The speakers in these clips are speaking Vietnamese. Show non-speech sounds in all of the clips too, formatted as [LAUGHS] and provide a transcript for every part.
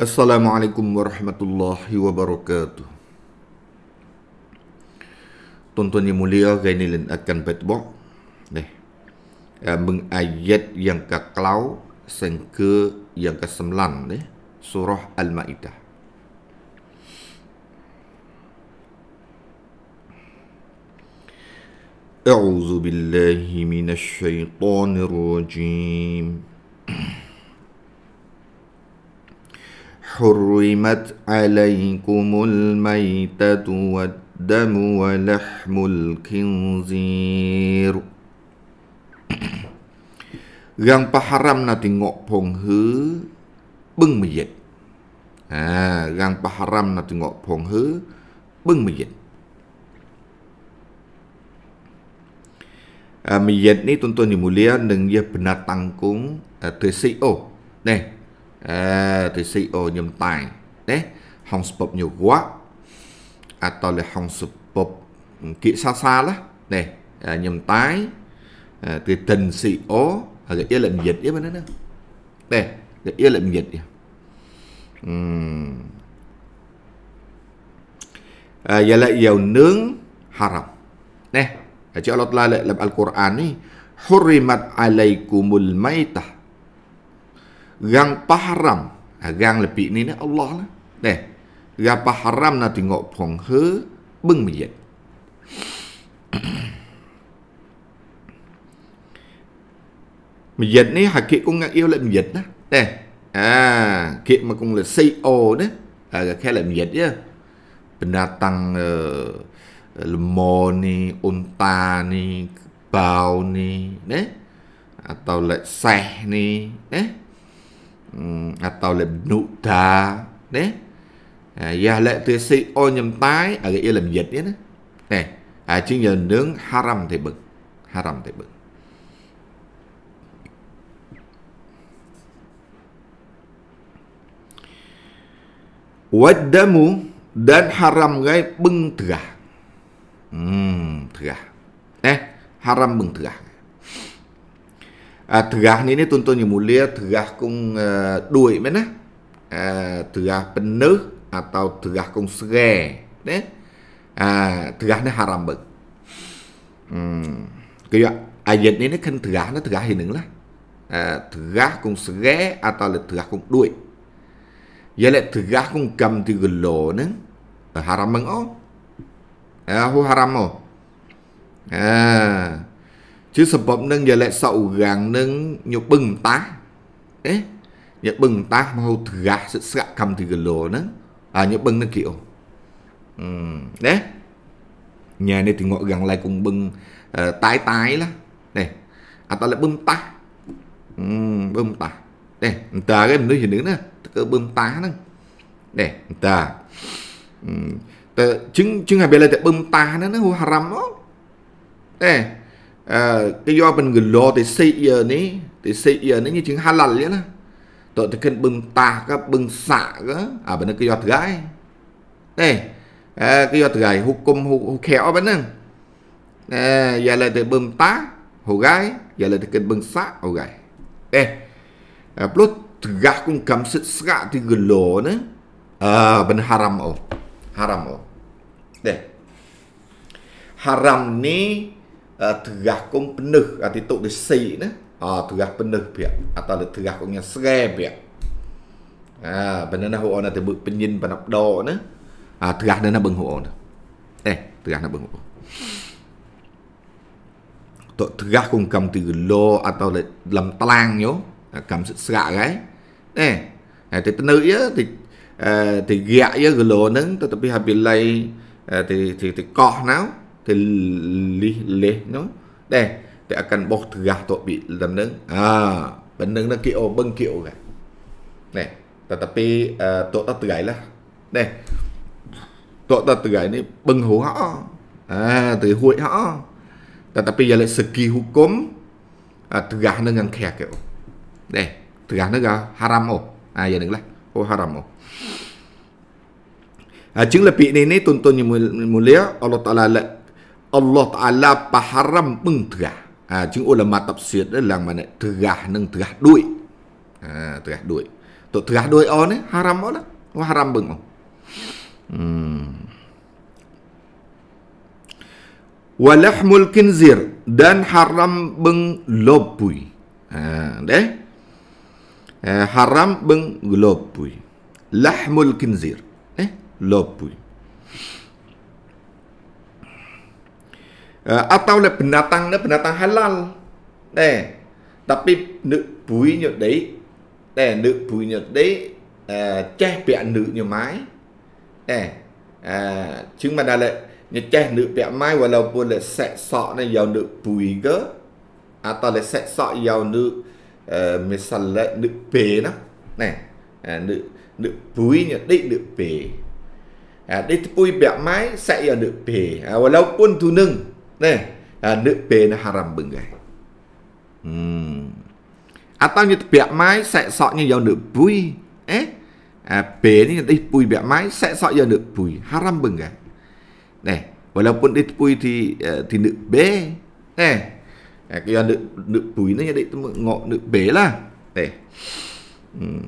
Assalamualaikum warahmatullahi wabarakatuh. الرحيم نصلي نصلي yang mulia, gaini lain akan petbok Nih eh, Mengayat yang ke kelau yang ke semelan Surah Al-Ma'idah أعوذ بالله من الشيطان الرجيم حرمت عليكم الميتة والدم ولحم الخنزير yang paharam na tengok pong he beng meyet ha yang paharam na tengok pong he beng meyet uh, này ni tuan-tuan yang mulia Neng ia benar tangkung uh, Thuế CO Nè uh, Thuế CO nhầm tài Nè Hong sebab nhiều quá à, Atau là hong sebab ừ, kỹ xa xa lah Nè uh, Nhầm tài uh, Thuế tình CO Agak ia lah Miyad ia mana nè Nè Agak ia lah Miyad giờ lại uh, Ialah ia nướng haram Nè Jadi Allah telah dalam Al-Quran ni Hurrimat alaikumul maitah Yang paharam Yang ha, lebih ni ni Allah lah Eh Yang paharam na tengok pun he Beng miyat [COUGHS] Miyat ni hakik kong ngak iya lah miyat lah Eh Ah, kek makung le say o ni. Ah, kek le miyat ya. Binatang lemoni untani, bau ni ne? atau lek seh ni ne? um, atau lek nuta đấy à, ya lek tu si o nhầm tái ở à, cái làm dịch đấy nè à chứ giờ nướng haram thì bực haram thì bực Wadamu dan haram gai bưng tegah. Hmm, terah. Eh, haram mengterah. Uh, terah ni ni tuan-tuan yang mulia, terah kong uh, duit mana? Uh, terah penuh atau terah kong serai. Eh? Uh, terah ni haram beng. Hmm. Kaya ayat ni ni kan terah ni terah yang lah. Uh, terah kong serai atau terah kong duit. Ia lek terah kong gam tiga lo ni haram meng oh. Ho haram ho. À. Chứ sập bấm nâng giờ lại sậu gàng nâng nhiều bừng tá. Đấy. Nhật bừng tá mà mau gà sẽ sạ cầm thì gần lồ nâng. À nhật bừng nâng kiểu. Ừ. Đấy. Nhà này thì ngồi gần lại cùng bừng uh, tái tái lắm Này. À ta lại bưng tá. Ừ, bừng tá. Đây, ta cái mình nói gì nữa nè. Cơ bưng tá nâng. Đây, ta. ចឹងហើយពេលតែបឹមតាហ្នឹងណាហូហារ៉ាំមកតែអឺគេយកមិនគីឡូទៅសេកយើនេះទៅសេកយើនេះជាងហាឡាល់ទៀតណាតើតើគិនបឹមតាក៏បឹមសាក់ក៏អាបើនឹងគេយកត្រៃទេអើគេយកត្រៃហុកគុំហុកខែអស់បើនឹងអេយ៉ាលើទៅបឹមតាហូហ្កាយយ៉ាលើទៅគិនបឹមសាក់ហូហ្កាយទេប្លុតត្រះគុំកំសិតស្កាទីគីឡូណាអើបិនហារ៉ាំអូ haram. Deh. Haram ni uh, ờ, terah kong penuh arti tok desi nah. Ah terah penuh pihak atau le terah kong yang serai pihak. Ah benda nah orang nak tebut penyin panap do nah. Ah terah dah nak benghuk à, dah. Eh terah nak benghuk. Tok terah kong kam lo atau le lam talang yo. Kam serak gai. Eh. Nah, thì ờ, nữ à, à, thì Ờ, thì gạ với gửi lộ nâng tôi tập bị hạp bị lây thì thì thì cọ náo thì lì lê nó đây thì cần bọc thử gạt tội bị làm nâng à bấn nâng nó kiểu bưng kiểu gạ này tôi tập bị tội tập gãy là đây tội tập gãy này bưng hố họ à từ hội họ tetapi ia segi hukum uh, tegah dengan kaya ke. Deh, tegah gạt haram oh. Ah ya dengar lah. Oh haram oh. Ha, cing lepik ni ni tuntun mulia Allah Ta'ala le, Allah Ta'ala paharam pun terah. Ha, cing ulama tafsir ni lang mana terah neng terah duit. Ha, terah duit. Tuk terah duit o ni haram o lah. Wah haram pun o. Hmm. Walahmul kinzir dan haram beng lobui. Ha, deh. Ha, eh, haram beng lobui. Lahmul kinzir. lopui. Uh, atau lah binatang ni binatang halal. Eh, tapi nữ búi như đấy, nè nữ búi như đấy uh, che bẹ nữ như mái. nè, uh, chứng mà đã lệ, như che nữ bẹ mái và lâu buồn lệ sẽ sọ này vào nữ búi gớ. Atau à, là sẽ sọ vào nữ uh, lệ nữ bề đó. Nè, uh, nữ nữ búi như đấy nữ bề. À, sẽ ditepui nữ mai à, và lâu quân thu tuneng nè duk pe na haram bengai à tao như bẹc mai sẽ sọ như dầu duk pui eh pe ni ditepui bẹc mai sẽ sọ dầu duk pui haram bengai nè walaupun ditepui thì ờ, thì nữ be nè à, cái dầu nữ duk pui nó như dit ngọ nữ be là, nè hmm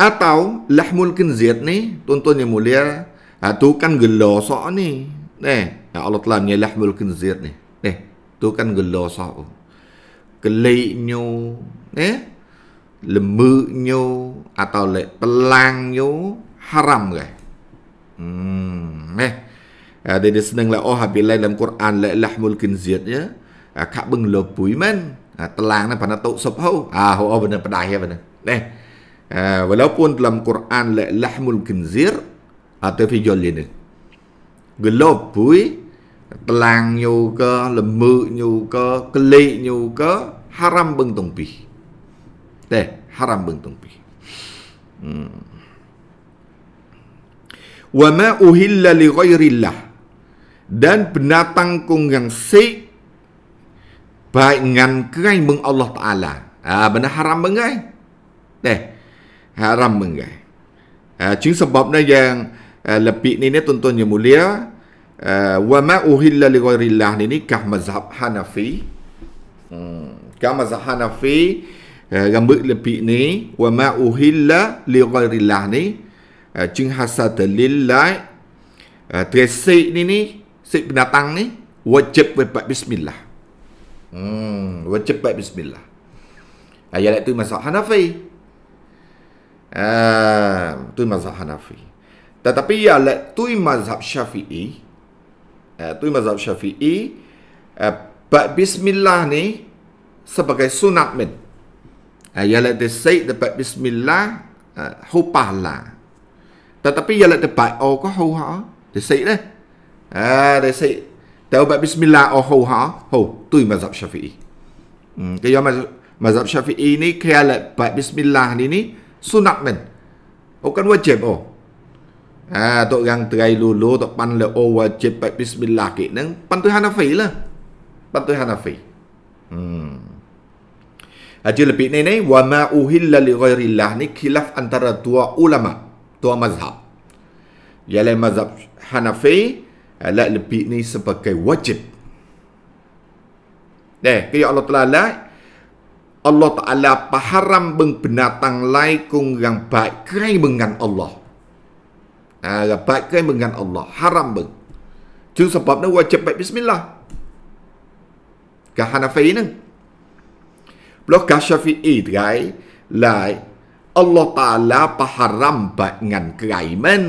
atau lahmul khinzir ni tuan-tuan yang mulia ha, à, tu kan gelosok ni eh Allah telah ni lahmul khinzir ni eh tu kan gelosok keliknyo eh lemaknyo atau le telangnyo haram ke hmm eh ha, dia, senang lah oh habis dalam Quran la lahmul khinzir ya ha, kak beng lo pui man ha, telang ni pandai tok sop hau ah ho benar pedai ya benar eh Eh, walaupun dalam Quran le lahmul khinzir atau fijol ini. Gelop bui, telang nyuka, lemu nyuka, kelik nyuka, haram bentong pih. Teh, haram bentong pih. Hmm. Wa ma uhilla li ghairillah dan binatang kung yang si baik ngan kai meng Allah Taala. Ah benar haram bengai. Teh, haram mengai. Ha, ah, cing sebabnya yang uh, ah, lebih ni ni tuan-tuan yang mulia ah, wa ma uhilla li ghairillah ni ni kah mazhab Hanafi. Hmm, kah mazhab Hanafi gambar lebih ni wa ma uhilla li ghairillah ni cing hasa dalil lai tresi ni ni si binatang ni wajib wajib bismillah. Hmm, wajib wajib bismillah. Ayat itu masuk Hanafi. Ah, tu mazhab Hanafi. Tetapi ialah ya, tu mazhab Syafi'i. Uh, tu mazhab Syafi'i. Uh, bismillah ni sebagai sunat min. Uh, ialah dia say dapat bismillah uh, hupahla. Tetapi ialah ya, dia baik oh kau huha. Dia say lah. Oh, the say. Eh? Tahu bab bismillah oh huha. Oh? Ho, tu mazhab Syafi'i. Hmm, kaya mazhab Syafi'i ni ya lah bab bismillah ni ni sunat men. Bukan oh, wajib oh. Ah, tok yang try lulu, tok pan le oh wajib pak bismillah ke nang pan tu Hanafi lah. Pan tu Hanafi. Hmm. Aje lebih ni ni wa ma uhilla li ghairillah ni khilaf antara dua ulama, dua mazhab. Yalai mazhab Hanafi ala lebih ni sebagai wajib. Deh, kaya Allah Taala Allah Ta'ala paharam beng binatang lai kung yang baik kain dengan Allah. Ha, baik kain dengan Allah. Haram beng. Itu sebabnya wajib baik bismillah. Ke Hanafi ni. Belum ke Syafi'i terai lai Allah Ta'ala paharam baik dengan kain men.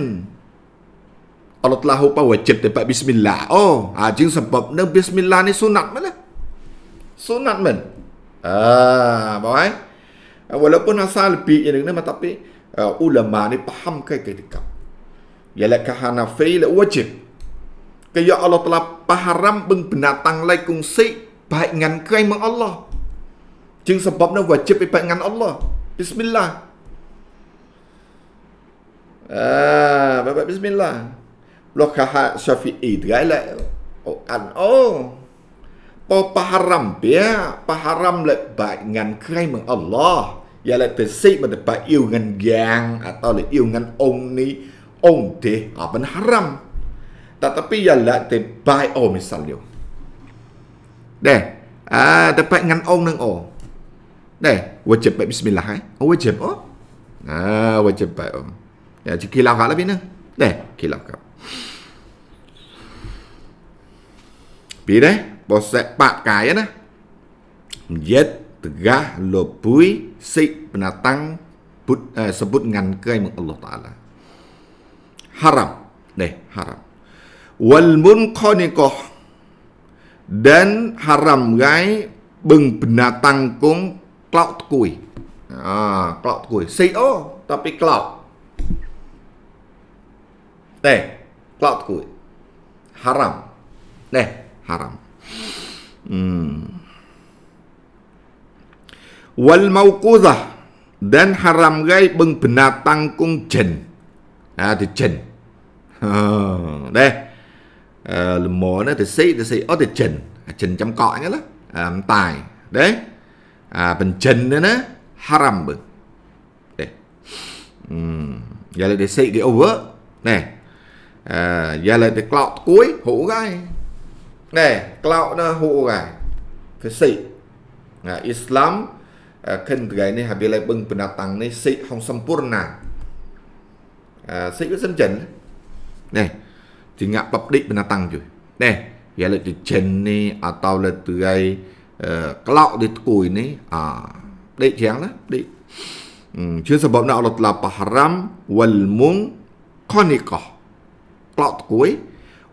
Allah telah hupa wajib tepat bismillah. Oh, ha, itu sebabnya bismillah ni sunat mana? Sunat men. Sunat men. Ah, baik. Eh? Ah, walaupun asal pik yang dengar tapi uh, ulama ni paham ke ketika. Ialah ke Hanafi le lah, wajib. Ke ya Allah telah paharam beng binatang lai kungsi baik ngan kai meng Allah. Jeng sebab ni wajib baik ngan Allah. Bismillah. Ah, bapak bismillah. Lo kah Syafi'i eh, dia lah. Oh, oh po paharam bia paharam le bai ngan kerai mung Allah ya le te si ma te bai gang atau le yêu ngan ong ni ong te aban ha, haram tetapi ya le terbaik oh misalnya. Dah yo de a ha, te bai ngan ong nang o de wajib baik bismillah hai eh? o oh, wajib oh. Ah wajib baik o ya ji lebih ala Dah de kilaf ka Bire, posek pak kaya nah. Jet tegah lobui si penatang but, eh, sebut ngan kaya Allah Ta'ala. Haram. Deh, haram. Wal munkonikoh dan haram gai beng binatang kong klaut kui. Ah, ha, klaut kui. Si o, oh, tapi klaut. Deh, klaut kui. Haram. Deh, haram. hmm. wal mauqudhah dan haram gai beng binatang kung jin à thì jin à, đây à, mỏ nó thì sĩ thì sĩ ở thì jin jin chấm cọ nhá lắm à, tài đấy à bình jin nữa nó haram bưng đây um, hmm. giờ là để sĩ cái over nè, à, giờ là để cọ cuối hũ gai này cloud nó hu gai cái sĩ à, Islam à, khen cái này habilai bưng pendatang này sĩ không sempurna à, sĩ có dân chỉnh này thì ngạ bập định pendatang rồi này vậy là từ chân này à tao là từ ai à, cloud đi cùi này à đi chén đó đi, chưa sebab nak Allah telah haram wal mung khoniqah cloud cuối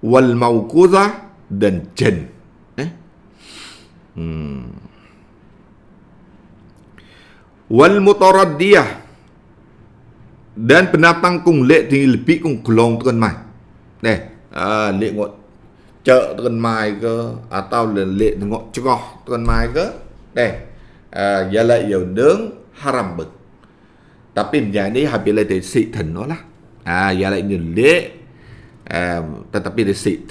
wal mauquzah dan Jen. Eh? Hmm. Wal mutaraddiyah dan penatang kung lek di lebih kung gelong tu kan mai. Eh, ah lek ngot cek tu kan mai ke atau lek lek ngot cekah tu kan mai ke. Eh, ah yala yau deng haram bet. Tapi dia ni habis lek lah si ten lah. Ah yala ni lek Um, tetapi dia sit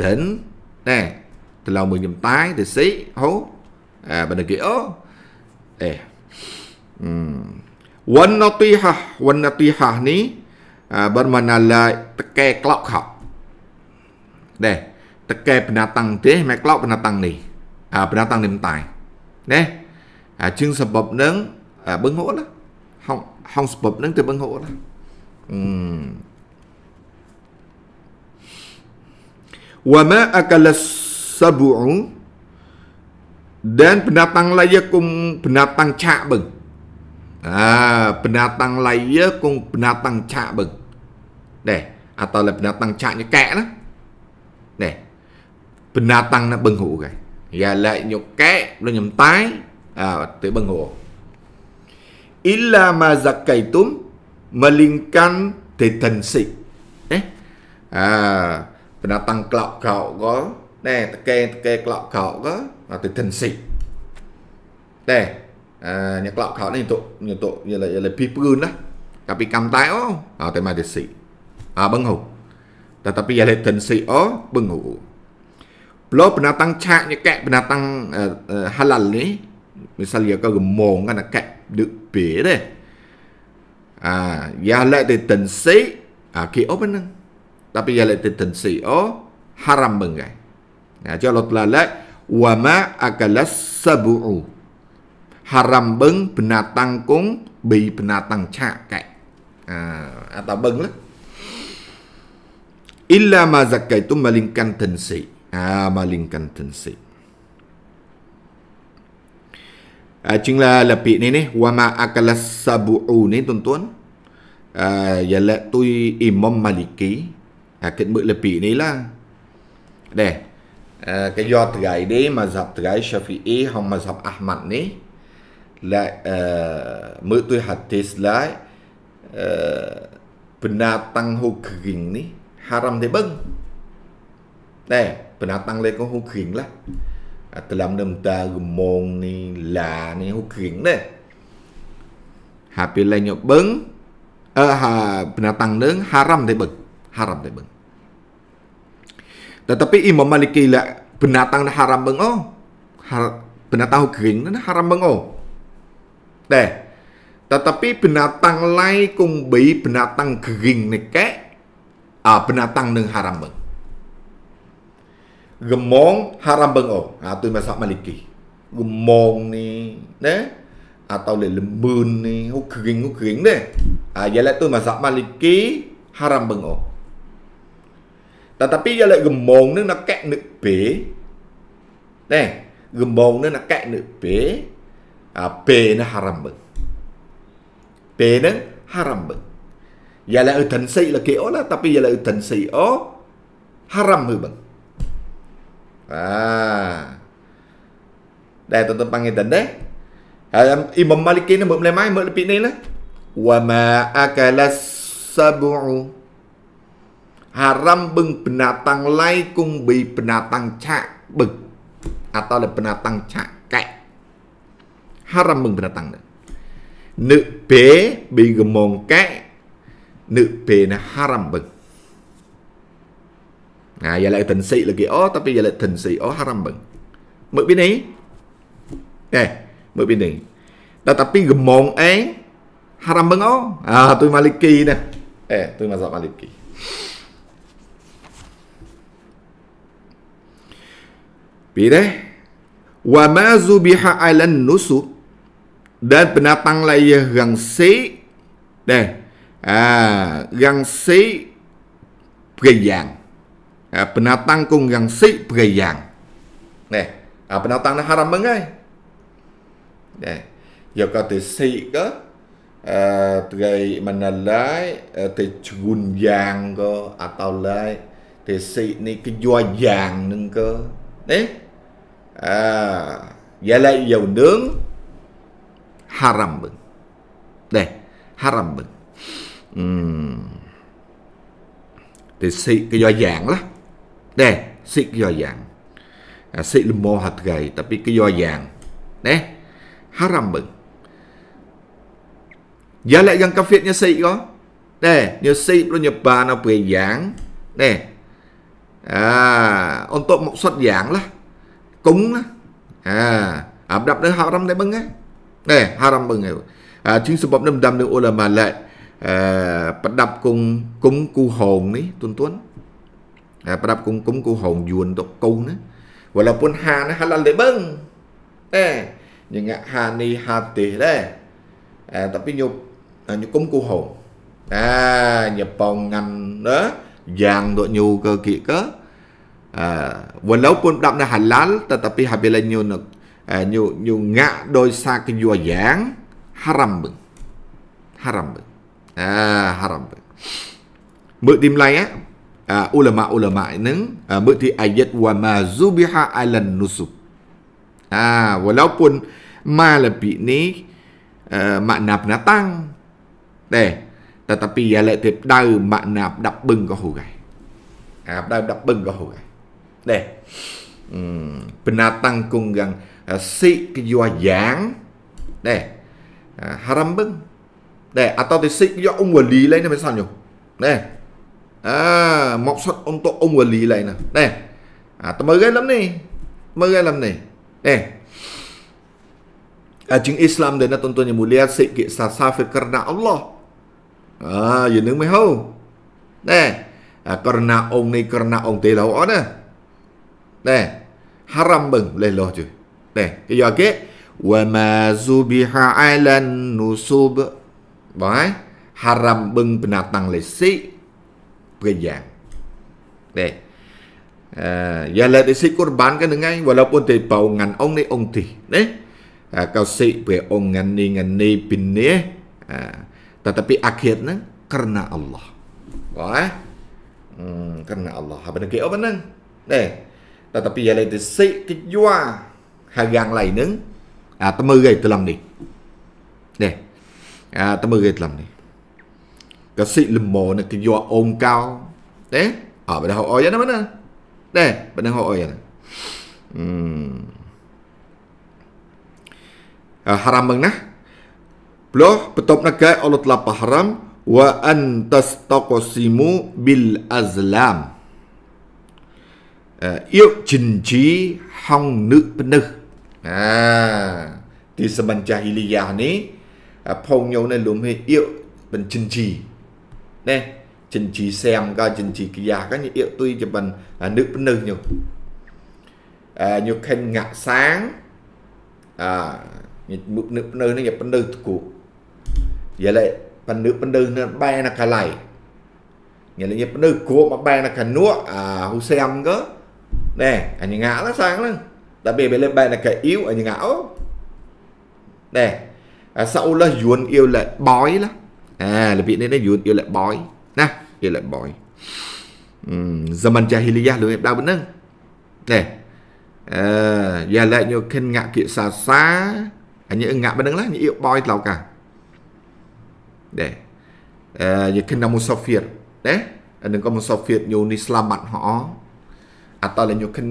ណែទៅឡងមើលខ្ញុំតាយទៅស៊ីហូអាបណ្ដគីអូអេវ៉ាន់ណទីហាវ៉ាន់ណទីហានេះបានមកណាឡាតកែក្លោកខប់ណែតកែបណាតាំងទេម៉ែក្លោកបណាតាំងនេះអាបណាតាំងនេះមិនតាយណែអាជឹងសបបនឹងបឹងហូតហងហងសបបនឹងទៅបឹងហូតអឺ wa ma akalas sabu'u dan binatang laya kum binatang cak beng. Ah, ha, binatang laya kum binatang cak beng. Deh, atau lah binatang caknya kek lah. Deh, binatang nak benghu kan. Ya lah nyok kek, lo nyem tai, ah, ha, tu benghu. Illa ma zakaitum melingkan detensi. Eh, ah, benda tăng clock cậu có nè tờ kê tờ kê clock cậu có là từ thần sĩ đây à, nhà clock cậu này tụ nhà tụ như là như là people đó cả bị cầm tay ó à tại mà thần sĩ à bưng hụt ta tapi ya thần sĩ ó bưng hụt blog benda tăng chạ như kẹt benda tăng halal này misalnya kau gemong kan kat duk pe deh ah ya lai te tensi ah ke open nang tapi ya lete tensi o oh, haram bengai. Ya jalo telalai wa ma akalas sabu'u. Haram beng binatang kung, bi binatang cakai. Ha, ah, atau beng lah. Illa ma zakai tu malingkan tensi. Ha, ah, malingkan tensi. Ajinglah ah, ha, lebih ni ni wa ma akalas ni tuan-tuan. Uh, ya tu imam maliki à, kịch mự là bị này là để à, cái do gái đấy mà dập gái Shafi'i không mà dập Ahmad này là uh, à, mự tôi hạt hadis lại uh, hô kinh ni haram dia beng. Đây, penatang le con hukum lah. từ làm nem ta gemong ni la ni hukum ni. Hapi le bưng, beng. Eh ha tăng deng haram dia bưng. haram dai beng. Tetapi i memiliki lah binatang nah haram beng oh. Har binatang kering nah haram beng oh. Teh. Tetapi binatang lain kung bayi binatang kering ni ke ah binatang nang haram beng. Gemong haram beng oh. Ah tu masa maliki. Gemong ni, ne? Atau le lembun ni, hu kering hu kering deh. Ah jelek tu masa maliki haram beng oh. Tetapi ia lek gembong ni nak kek nuk B. Neh, gembong ni nak kek nuk B. A B ni haram ber. B ni haram ber. Ia lek utan si lek O lah, tapi ia lek utan si O haram ber. Ah, dah tentu panggil dan deh. Imam Malik ini mula mai mula pinai lah. Wama akalas sabu'u harambeng binatang lain kumbi binatang cak beg atau binatang cakek harambeng binatang đó. Nữ bế bị gomong kẹ Nữ bế nó harambeng Nah, ya lah tensi lagi. Oh, tapi ya lah tensi. Oh, harambeng. Mek bini. Eh, mek bini. Tetapi gemong eh harambeng oh. Ah, tu maliki nah. Eh, tu mazhab maliki. Pireh wa mazu biha alan nusuk dan penatang layah gang se deh ah ha, gang se pegayang ah ha, penatang kung gang se pegayang deh ah ha, penatang nak haram mengai deh ya kata se ke Tegai mana lai Tegun yang ke Atau lai Tegai ni kejua yang ke Eh à, Dạ lại dầu nướng Haram bừng Đây Haram bừng uhm. Thì si kejoyang lah Đây Si kejoyang à, Si lemah cái do dạng Đây Haram bừng Dạ lại cà yang kafirnya si có Đây Nyo si nó về dạng Đây À, ông một suất dạng lah cúng đó à abdab đó haram đấy bưng ấy nè haram bưng ấy à, chính sự bọc đâm đâm được ulama lại à, bắt đập cung cúng cu hồn ní tuân tuấn à, bắt đập cung cúng cu hồn yuồn tục câu nữa gọi là quân hà nó halal đấy bưng nè những ngạ hà ni hà tỷ đấy à, tập cái nhục à, nhục cúng cu hồn à nhập bồng ngành đó vàng đội nhu cơ kỵ cớ Uh, walaupun budak dah halal tetapi habila nyu nak uh, nyu nyu ngak dosa kejua yang haram beng. Haram beng. Ah uh, à, haram beng. Mek tim lain eh? uh, à, ulama-ulama neng uh, à, mek ti ayat wa ma zubiha 'alan nusub. Ah uh, walaupun ma lebih ni uh, makna penatang. Deh. Tetapi ia nạp đập dau có hù beng à hurai. đập dak có hù hurai deh. Hmm, cung kunggang à, si kejua yang deh. Uh, à, haram beng. Deh, atau di si kejua um wali lain misalnya. Deh. Ah, maksud untuk um wali lain. Deh. Ah, temergalam ni. Temergalam ni. Deh. à, mới à, mới ghê ghê lắm lắm chính Islam đấy là tuần tuần mulia si kiện sa sa phải karna Allah à giờ nướng mới hâu nè à, karna ông này karna ông tế đâu, đó nè 네. 하람은 레로주. 네. 여기 wama zubiha alan nusub. Baik. Haram binatang lesi Beriang Eh Ya lah disi kurban kan dengan Walaupun di bau ngan ong ni ong di Eh Kau si beong ngan ni ngan ni bin ni eh Tetapi akhirnya Kerana Allah Baik Hmm Kerana Allah Apa nak kira apa nang Eh ta ta pia lai thì si cái jua hai gang lai nứng à ta mư gai te lam đi nè à ta mư gai te lam đi ka si lum mo na cái jua ôm cao nè a ba da ho oya na mana nè ba da ho oya na hmm haram mừng na Puluh, betul nak Allah lapa haram wa an tastaqsimu bil azlam អ៊ីវជីនជីហងនឹកភ្នឹះអាទីសម្បញ្ចាអ៊ីលីយ៉ានេះផងញោនៅលំហេអ៊ីវបញ្ជីនជីណែជីនជីសែមក៏ជីនជីកយ៉ាក៏អ៊ីវទុយជាបិននឹកភ្នឹះញោញោខិនងាក់សាងអាមុខនឹកភ្នៅនេះជាភ្នៅទគូយាឡែប៉ណ្ណឹប៉ណ្ណឹនៅបែរណាកាលៃញ៉ែលេងប៉ណ្ណឹគួបបែរណាកានួអាហ៊ូសែមក៏ nè anh hanya ngak lah sang lah tapi bila baik nak yêu hanya ngak ngã nè à, sau là yuan yêu lại bói lắm à là vì nên nó yuan yêu lại bói nè yêu lại bói giờ um, zaman jahiliyah lương em đau bên nâng nè à, giờ lại nhiều khen ngạ kỵ xa xa anh như ngã bên nâng lắm như yêu bói tao cả để à, khen nam phiệt đấy anh đừng có phiệt nhiều ni selamat họ អតលញុគិន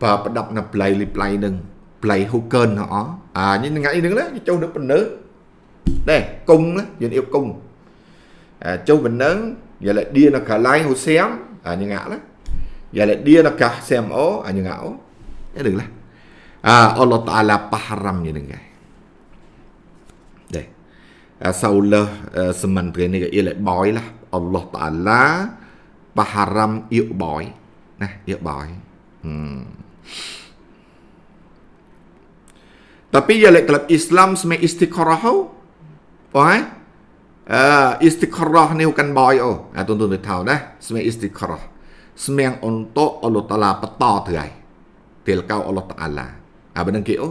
បើប្រដាប់ណាប្លៃលីប្លៃនឹងប្លៃហ៊ូកិនហ៎អាញ៉ថ្ងៃនឹងណាចូលនៅបណ្ណើដែរគុំយើងអៀបគុំចូលបណ្ណឹងយាលឌីនៅកាឡៃហ៊ូសៀមអាញ៉ាឡាយាលឌីនៅកាសៀមអូអាញ៉ាអូដឹងឡាអាអល់ឡោះតាឡាប៉ះរ៉ាំយ៉ាងហ្នឹងដែរដែរអាសោលសមន្ត្រីនេះក៏អ៊ីលបយឡាអល់ឡោះតាឡាប៉ះរ៉ាំអ៊ីបយណាវាបយតពីយ៉ាលេក្លឹបអ៊ីស្លាមស្មេអ៊ីស្ទីខរ៉ោហូបងហើយអឺអ៊ីស្ទីខរ៉ោនេះកាន់បយអូអាទុនទុនទៅថោណាស្មេអ៊ីស្ទីខរ៉ោស្មៀងអ៊ុនតូអលុតឡាបតទៅហើយទៀលកៅអលុតអាឡាអាបនឹងគេអូ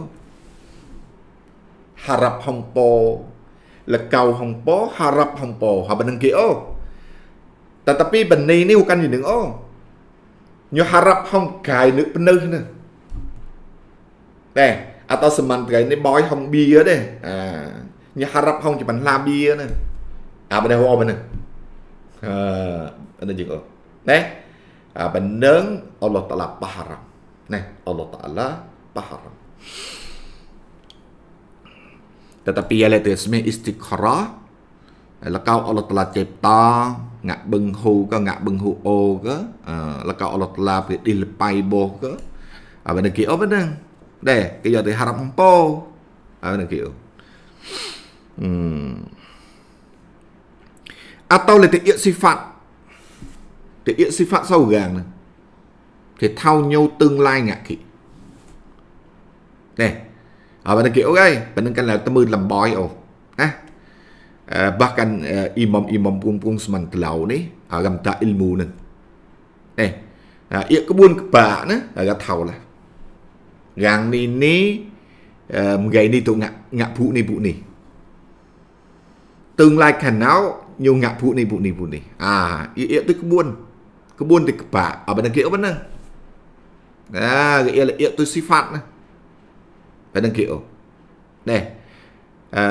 ហារ៉ាប់ហំពោលកៅហំពោហារ៉ាប់ហំពោហើយបនឹងគេអូតតពីបនីនេះកាន់យនឹងអូខ្ញុំហារាប់ហំកាយនឹងភ្នឹសណាតែអត់ដល់សមន្ត្រីនេះបយហំបៀទេអាខ្ញុំហារាប់ហំជាបន្លាបៀណាអាបណ្ដេះអស់បណ្ដេះអឺបណ្ដេះយើងអស់ណែអាបណ្ដឹងអល់ឡោះតាឡាបាហារ៉ាណែអល់ឡោះតាឡាបាហារ៉ា tetapi ia itu ismi istiqrah là câu Allah là chép to ngã bưng hù có ngã bưng hù ô có ờ, là câu Allah là về đi lập bay bồ có à ờ, bên kia kiểu bên đây để cái giờ thì haram không po ở bên à tao là tiện sifat tiện sifat sau gàng này thì thao nhau tương lai ngạ kỵ nè ở ờ, bên kia ok bên kia là tao mưu làm bói ồ nè bahkan imam-imam pungpung semantelau ni orang tak ilmu ni eh ia kebun kebak ni agak tahu lah yang ni ni mengai ni tu ngak ngak bu ni bu ni tương lai khả nào nhiều ngạc bu ni bu ni bu ni à ia tu kebun kebun tu kebak apa nak kira apa nak À, ia là ia tu sifat ni. Padang kira. Nè. À,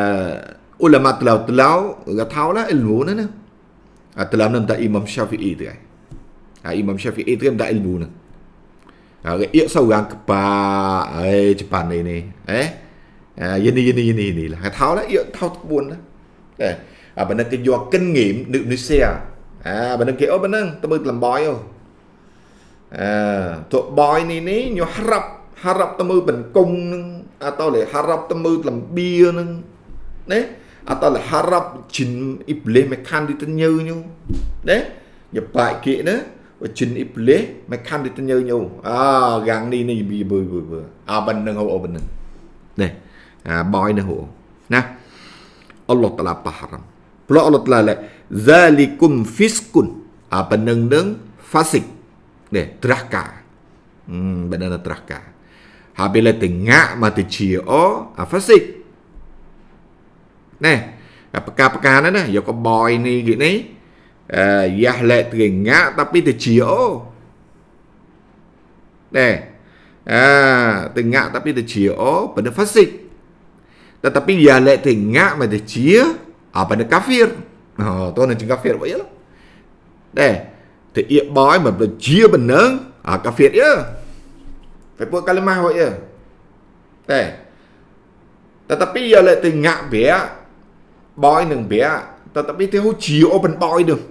ulama telau telau gak tahu lah ilmu ni nah. Ha, telah minta Imam Syafi'i tu kan. Ha, Imam Syafi'i tu minta ilmu ni. Ha, ia seorang kebak eh Jepun ni ni. Eh. Ha, ini ini ini ini lah. Ha, tahu lah ia tahu kebun lah. Eh. Ha, benda ke jual kengim di Indonesia. Ha, benda ke oh benda temu lemboi oh. Ha, tok boy ni ni nyu harap harap temu bengkung atau le harap temu lembia nang. Neh. atau harap jin iblis mekan ditenyu-nyu deh nyepak kik ne jin iblis mekan ditenyu-nyu ah gang ni ni bi bi bi bi ah benang ho benang deh ah boy ne ho nah Allah Taala haram pula Allah Taala le zalikum fiskun ah benang deng fasik deh teraka hmm benang teraka habis le tengak mati cio ah fasik nè apakah nana ya ko boy ni gini uh, ya le teringak tapi tercio nè à, teringak tapi tercio pada fasik tetapi ya le teringak pada cia à, pada kafir oh, tu nak kafir vậy lắm nè thì ia boy mà chia bình nướng à, kafir ya phải buat kalimah vậy ya nè tetapi ya le teringak biar boy នឹងប្រាក់តើតពីទៅជា open boy នឹង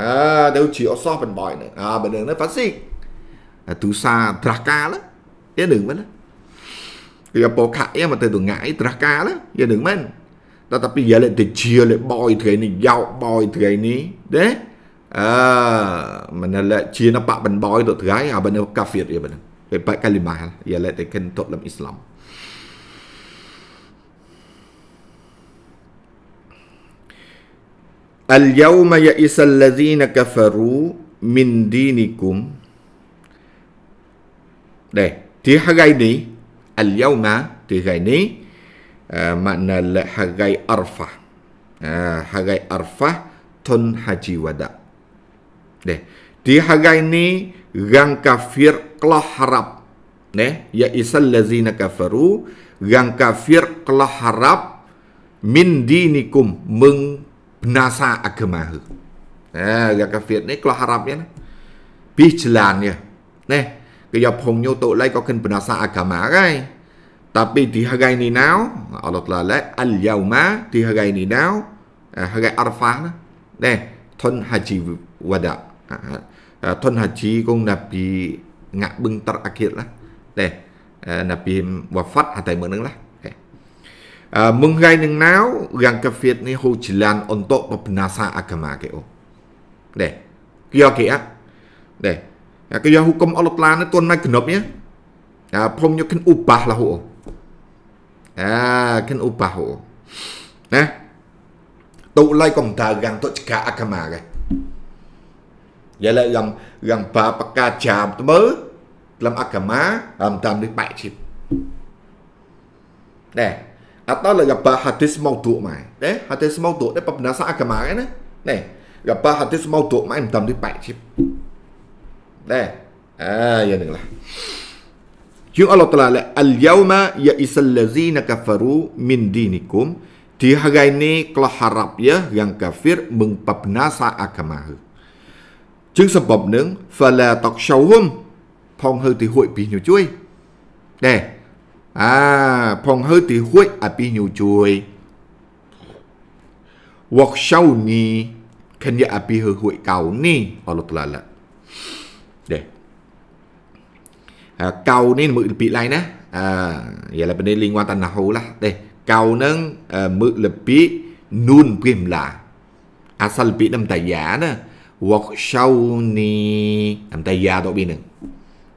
អើទៅជាអសោះ open boy នឹងអើបើនឹងណាប៉ាស៊ីកទូសាត្រាស់កាលយានឹងមែនគឺពោខៈយាមកទៅទងាយត្រាស់កាលយានឹងមែនតើតពីយាលេទៅជាលេ boy ថ្ងៃនេះយក boy ថ្ងៃនេះទេអឺមិនលេជាណបបន boy ទៅថ្ងៃអាបើនៅកាហ្វៀតយាបើនឹងពេលបាក់កាលីម៉ាយាលេទៅគិនទប់លំអ៊ីស្លាម Al-yawma ya'isal ladhina kafaru min dinikum. Deh, di hari ini, al-yawma di hari ini, uh, makna arfa, arfah. Uh, hari arfah tun haji wada. Deh, di hari ini, gang kafir kelah harap. Deh, ya'isal ladhina kafaru, gang kafir kelah harap min dinikum, meng penasa agama. Nah, ya kafir ni kelas Arab ni. Pih jalan ni. Neh, keyapongnyo tok lai kau kan penasa agama kan. Tapi di hari ini now, Allah Taala lai al yauma di hari ini now, hari Arafah lah. Neh, thon haji wada. Thon haji kong Nabi ngak bưng tar akhir lah. Neh, Nabi wafat hatai meneng lah. មួយថ្ងៃនឹងណាវយ៉ាងកាហ្វេនេះហូចលានអន្តបបណាសាអកមាគេអូដែរ kia kìa để cái hu công ở lan nó tuôn mai kinh nộp nhé à phong như kinh upa là hộ à kinh upa hộ nè tụ lại còn thờ gần tội cả akama cái vậy là gần gần pa pa ca chạm mớ làm akama làm tam đi bại chip nè Atau lepas hadis maudhu mai. Đấy, hadis maudhu đấy pembahasan agama kan. Nih, lepas hadis maudhu mai dalam di pak chip. Đấy. À, ya lah. Chứ Allah Ta'ala Al-yawma ya'isal lazina kafaru min dinikum Di hari ini kelah harap ya yang kafir mengpabnasa agama Chứ sebab nâng Fala takshawhum Phong hư thì hội bí nhu chui Đây អាផងហើទីហួយអពីញូជួយវកឆៅនីខញ្ញាអពីហួយកៅនេះអលតឡាឡាដែរកៅនេះមើលពីឡៃណាអឺយ៉ាឡាបនេលីងវ៉ាតាណាហូឡាដែរកៅនឹងមើលពីនូនព្រីមឡាអាសាលពីដំតាយ៉ាណាវកឆៅនីដំតាយ៉ាតប៊ីនឹង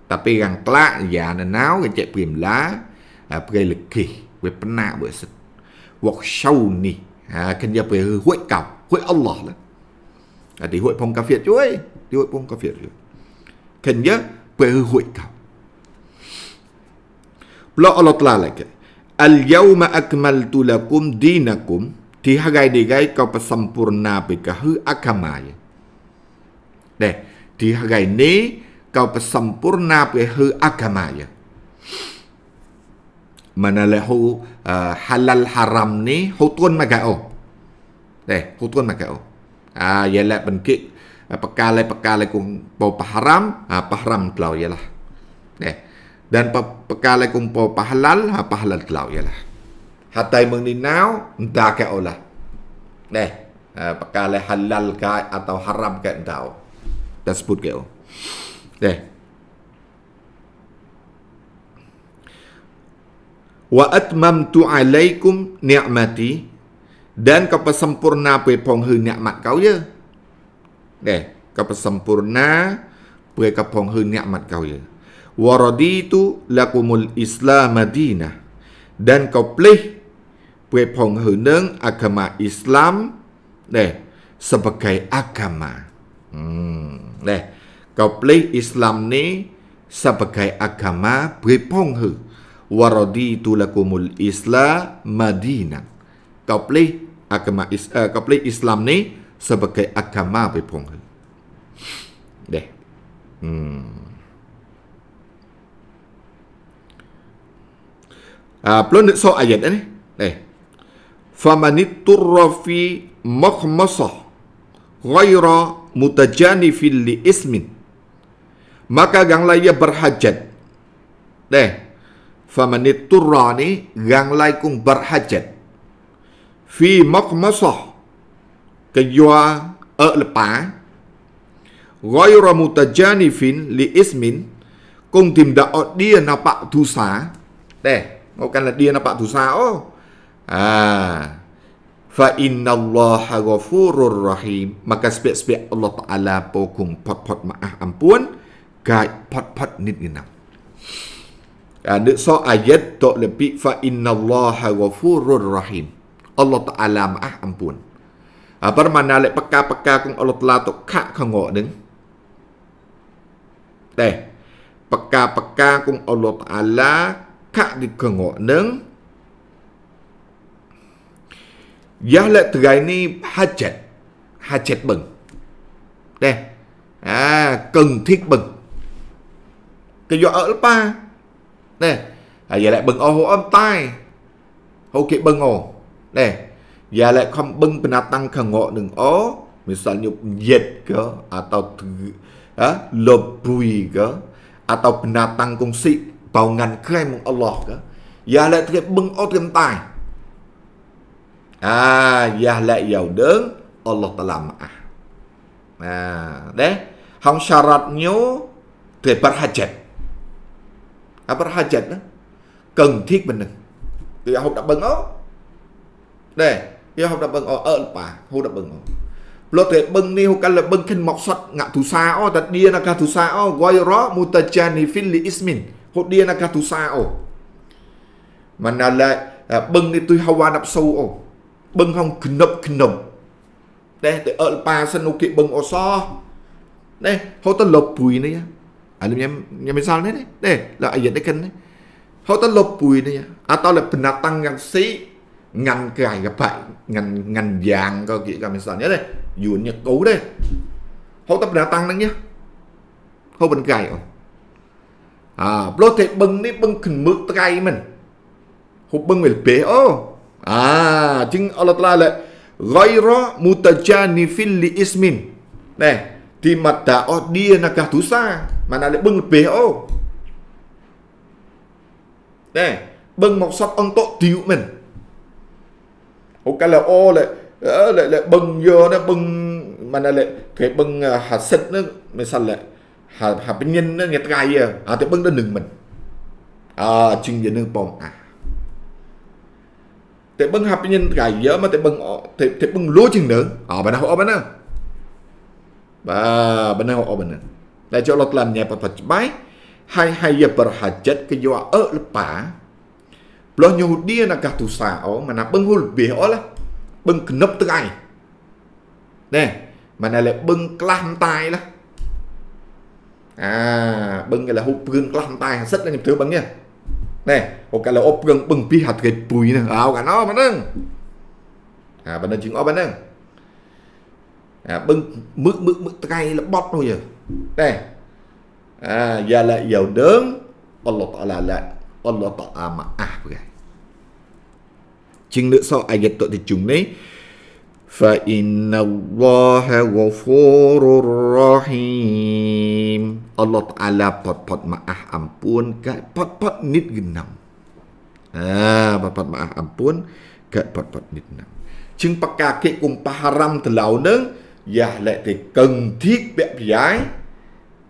តែពីខាងក្លាយ៉ាណណៅកជាព្រីមឡាប្រៃលកេះវាប៉ណាបើសិតវកសោនីអាគ្នាប្រៃហួយកោហួយអល់ឡោះណាតិហួយផងកាហ្វេជួយតិហួយផងកាហ្វេជួយគ្នាប្រៃហួយកោប្លោអល់ឡោះឡាឡេកអលយោមអកមលតុលកុំឌីណកុំទីហកៃឌីកៃកោបសំពូណាបិកហឺអកមាយណេទីហកៃនេះកោបសំពូណាបិហឺអកមាយណេ mana leh uh, halal haram ni hutun magao. Eh, hutun magao. Ah, uh, yalah bengkit uh, pekalai-pekalai kung pau paharam, ah, uh, paharam telau yalah. Eh, dan pe pekalai kung pau pahalal, ah, uh, pahalal telau yalah. Hatai mengninau, entah ke olah. Eh, uh, pekalai halal ke atau haram ke entah. Dah sebut ke Eh, wa atmamtu alaikum ni'mati dan kepesempurna pe pong hư ni'mat kau ya. Deh, kepesempurna pe ka pong hư ni'mat kau ya. Wa raditu lakumul Islam Madinah dan kau pleh pe pong hư neng agama Islam deh sebagai agama. Hmm, deh kau pleh Islam ni sebagai agama pe pong hư waraditu lakumul islam madina kau pilih agama is, uh, kau pilih islam ni sebagai agama bepong deh hmm. Uh, ah, Pelan so ayat ini. Eh. Famanitturra fi makhmasah ghaira mutajani li ismin. Maka gang laya berhajat. Deh famanitturra Turani gang laikung berhajat fi maqmasah kejua Elepa, lepa ghayra mutajanifin li ismin kung tim da dia napak dosa teh ngokan dia napak dosa oh ah. fa inna Allah ghafurur rahim maka spek-spek Allah taala pokung pot-pot maaf ampun gai pot-pot nit ninang doa ayat tok lebih fa innallaha ghafurur rahim. Allah Taala maha ampun. Bermakna lek peka-peka kong Allah Taala tok kak kangok deng. Teh. Peka-peka kong Allah Taala kak di kangok deng. Ya lek terai ni hajat. Hajat beng. Teh. À, cần thiết bừng. Cái do ở ba nè à, vậy lại bưng ô hô âm tai ok bưng ô nè vậy lại không bưng bên bình tăng khẩn ngộ đừng ô mình sợ nhục dịch cơ à tao thử á lộp bùi cơ à tao bình tăng công sĩ bao ngàn khai mong Allah cơ giờ lại thiệt bưng ô thêm tài à giờ lại giàu đớn Allah ta làm à à đấy không sao rạch nhớ thì bắt hạt chạch apa hajat đó cần thiết mình thì học đã bưng ó đây giờ học đã bưng ó ơn bà hô đã bưng ó lột thể bưng ni hô cái là bưng khen mọc sắt ngạ thủ sa ó đặt đi là cả thủ sa ó gọi rõ mutajani fili ismin hô đi là cả thủ sa ó mà nà lại bưng đi tôi hawa đập sâu ó bưng không kinh nộp kinh nộp đây để ơn bà sân ok bưng ó so đây hô ta lột bùi này alam yang misal ni deh deh lah ayat dekan ni họ ta lột bùi này à tao là bình tăng ngàn xí ngàn cài gặp phải ngàn ngàn vàng coi kỹ cả mình sợ nhớ đây dù nhật cũ đây họ ta bình tăng đấy nhá họ bình cài không à lô bưng đi bưng khẩn mực mình họ bưng về bể à chính Allah Taala là gói rõ mutajanifil li ismin này thì mặt ta Mana lebeng lebih oh. Nè, bưng một sọt ông tốt tiêu mình. Ok là ô lại lại lại bưng vô nó bưng mà nó lại cái bưng hạt xịt nó mình sao lại hạt hạt bên nhân nó nghe gai à à thì bưng nó nừng mình à chừng giờ nương bông à thì bưng hạt bên nhân gai dở mà thì bưng thì thì bưng lúa chừng nữa à bên nào ô bên nào bà bên nào ô bên nào Dajjal dalamnya perpecahan hai haya berhajat ke jua e lepa belah Yahudi nak kah tu sao mana penghul bih olah beng kenep tengai nè mana le beng kelah tai lah à beng là hụt beng kelah tai hạt sắt là nhập thứ beng nha nè hoặc cái là ốp gần beng bih hạt cái bùi nè ao cả nó mà nâng à bạn nên chuyện ở bạn nâng à beng mực mực mực tay là bót thôi giờ Teh. Ha, ya la ya deng Allah Taala la Allah Taala ma'ah bukan. Cing nak so ayat tok di cung ni. Fa inna Allah ghafurur rahim. Allah Taala pot-pot ma'ah ampun ka pot-pot nit genam. Ha, pot-pot ma'ah ampun ka pot-pot nit genam. Cing pekakik kumpah haram telau deng. Giả lệ thì cần thiết bẹp giải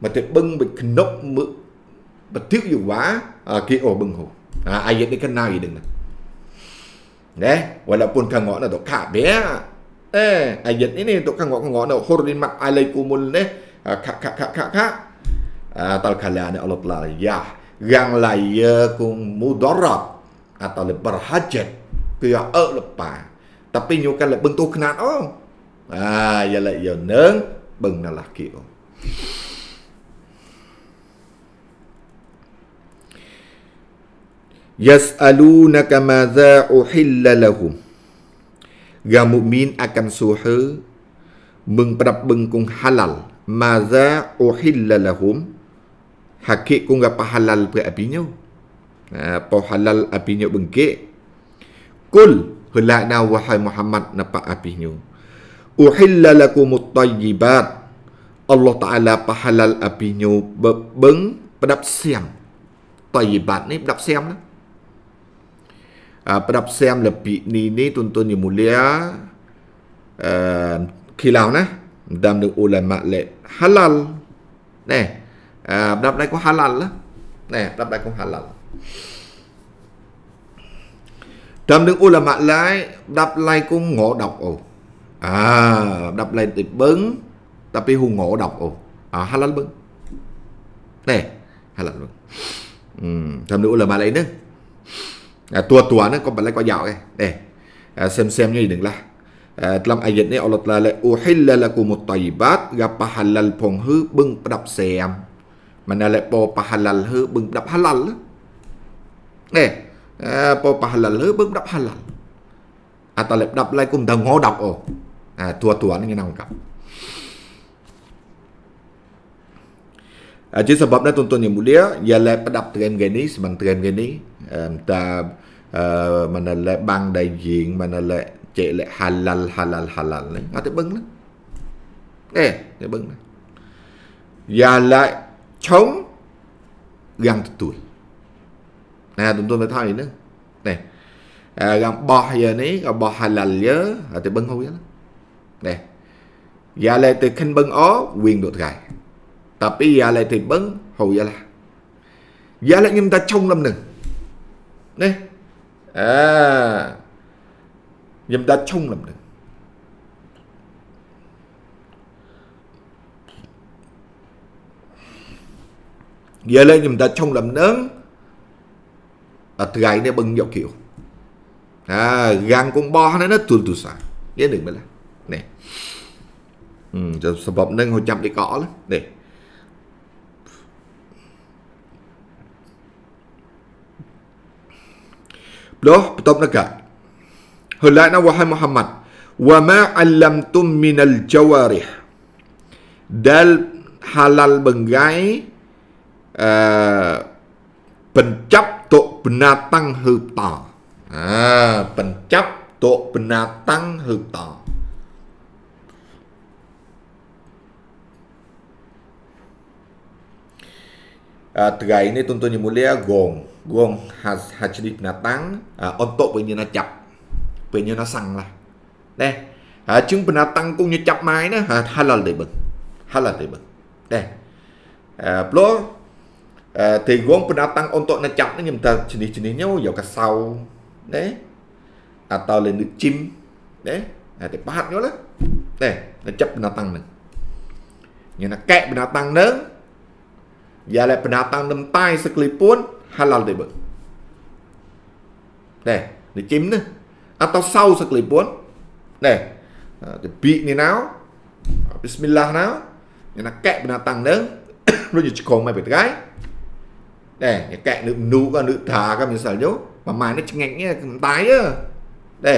Mà thì bưng bị nốc mực Bật thiết dù quá à, Khi ổ bưng hồ à, Ai dạy cái cách nào gì đừng nè Đấy Gọi là buồn khả ngõ là tổ khả bé Ê Ai dạy này tổ khả ngõ khả ngõ là Hô rin mặt ai lây cù mùn đấy à, Khả khả khả khả khả à, Tal khả lạ này Allah là Giả Gang là cùng mù đó rập Atau lebih berhajat Kaya lepas Tapi nyokan lebih bentuk kenaan oh à giờ lại giờ nớ bừng là lạc kiệu yasalunaka ma za uhilla lahum ga mukmin akan suhu bừng prap bừng kung halal ma za uhilla lahum hakik kung ga halal pe apinyo ha ah, po halal apinyo bengke kul hulana wahai muhammad napa apinyo Uhilla lakumut tayyibat. Allah Ta'ala pahalal apinyo bebeng pedap siam. Tayyibat ni pedap siam lah. Uh, pedap siam lebih ni ni tuntun yang mulia. Uh, kilau nah. Dalam được ulama le halal. ne Uh, ah, pedap này có halal lah. ne pedap này có halal. Dalam được ulama lại, pedap này có ngộ độc à bấn, beng tapi hu ngộ đọc ồ à, Lan bấn, nè Hà Lan um, tham nữ là bà lấy nữa à, tua tua nó có bà lấy có dạo cái nè à, xem xem như đừng là à, trong ayat này Allah Taala uhilla lakum at-tayyibat gapahalal phong hư bưng đập xem mà nó lại bỏ po pahalal hư bưng đọc halal đó. nè à, po pahalal hư bưng đọc halal à ta lại đập lại cùng thằng ngô đọc ồ tuatuan như nào cả Jadi sebabnya tuan-tuan yang mulia ialah pedap trend gini sebab trend gini ta mana le bang dai jing mana le cek le halal halal halal ni ada beng lah eh ada beng lah ialah chong yang tutul nah tuan-tuan dah tahu ni nè រាំបោះយើនេះក៏បោះហាឡាល់យើតែបឹងហូយ nè dạ lệ từ khinh bân ó quyền đột gài tập ý dạ lệ thì bấn hầu gia là dạ lệ nhưng ta trông lâm nừng nè à nhưng ta trông lâm nừng giờ lên nhưng ta trông lâm nớn ở à, gài này bưng dọc kiểu à gan con bo nó nó tuôn tuôn xả nhớ đừng mà làm ចាំសម្រាប់នឹងហូចចាប់នេះកអល់នេះព្រោះបន្ទាប់នោះកាហូឡាណាវ៉ាហៃមូហាម៉ាត់ وما علمتم من الجوارح dal halal benggai អឺបញ្ចប់តុបណាតាំងហឺបតអាបញ្ចប់តុបណាតាំងហឺបតថ្ងៃនេះទុនទុនយមូលាគងគងហាជនីផ្នែកតាំងអន្តពញ្ញាណាចាប់ពញ្ញាណាសាំងឡាដែរហើយជឹងផ្នែកតាំងគងញចាប់ម៉ាយណាហាឡាល់ទេបឹងហាឡាល់ទេបឹងដែរអឺព្រោះទីគងផ្នែកតាំងអន្តណាចាប់ខ្ញុំថាជនីជនីញោយកកសៅដែរអាតលេនឹកជីមដែរអាទៅបាត់យល់ទេចាប់ផ្នែកតាំងហ្នឹងញ៉ាំកែផ្នែកតាំងហ្នឹង Ialah pendatang dentai sekalipun halal riba. Neh, rejim ni atau sau sekalipun neh. Tapi ni nào Bismillah nào Ni nak kek binatang dia Lu je cekom mai petai. Nè, ni kek nuk nu ka nuk tha ka misalnya Mama ni cengek ni kentai je. Nè.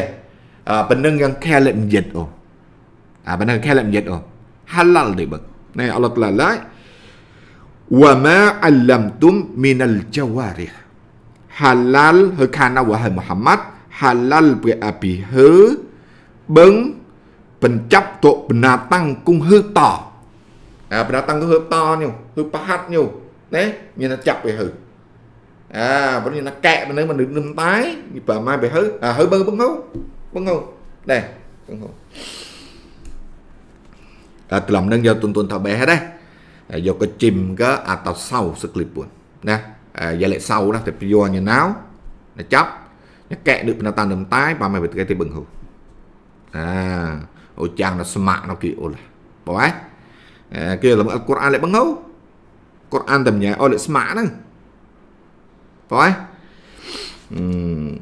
À, benang yang kelem jet oh. À benang kelem jet oh. Halal dia bang. Nè Allah Taala وما علمتم من الجوارح حلال ហើយខាងណាវ៉ាហើយមូហាម៉ាត់ halal ព្រះអភិហឺបឹងបញ្ចាប់តបណ្ណាតាំងគង្ហឺតអាបណ្ណាតាំងគង្ហឺតនេះគឺប្រហាត់នេះណាមានតែចាប់វាហឺអាព្រោះមានតែកែកនៅមនុស្សនឹងដែរប្រហែលវាហឺអាហឺបឹងបឹងហូបឹងហូដែរបឹងហូតែត្រឹមនឹងយកទុនទុនថាបេះដែរយក찜가아따사우스클리뿐나야래사우나대비요하냐나우나 잡. 나 kẹ được nó tan đầm tai bà mày cái tay bừng hù. À, ô chàng nó sma nó kì ô là. Bỏ ấy. À, kia là một Quran lại bừng hù. Quran tầm nhà ô lại sma nữa. Bỏ ấy. Ừm.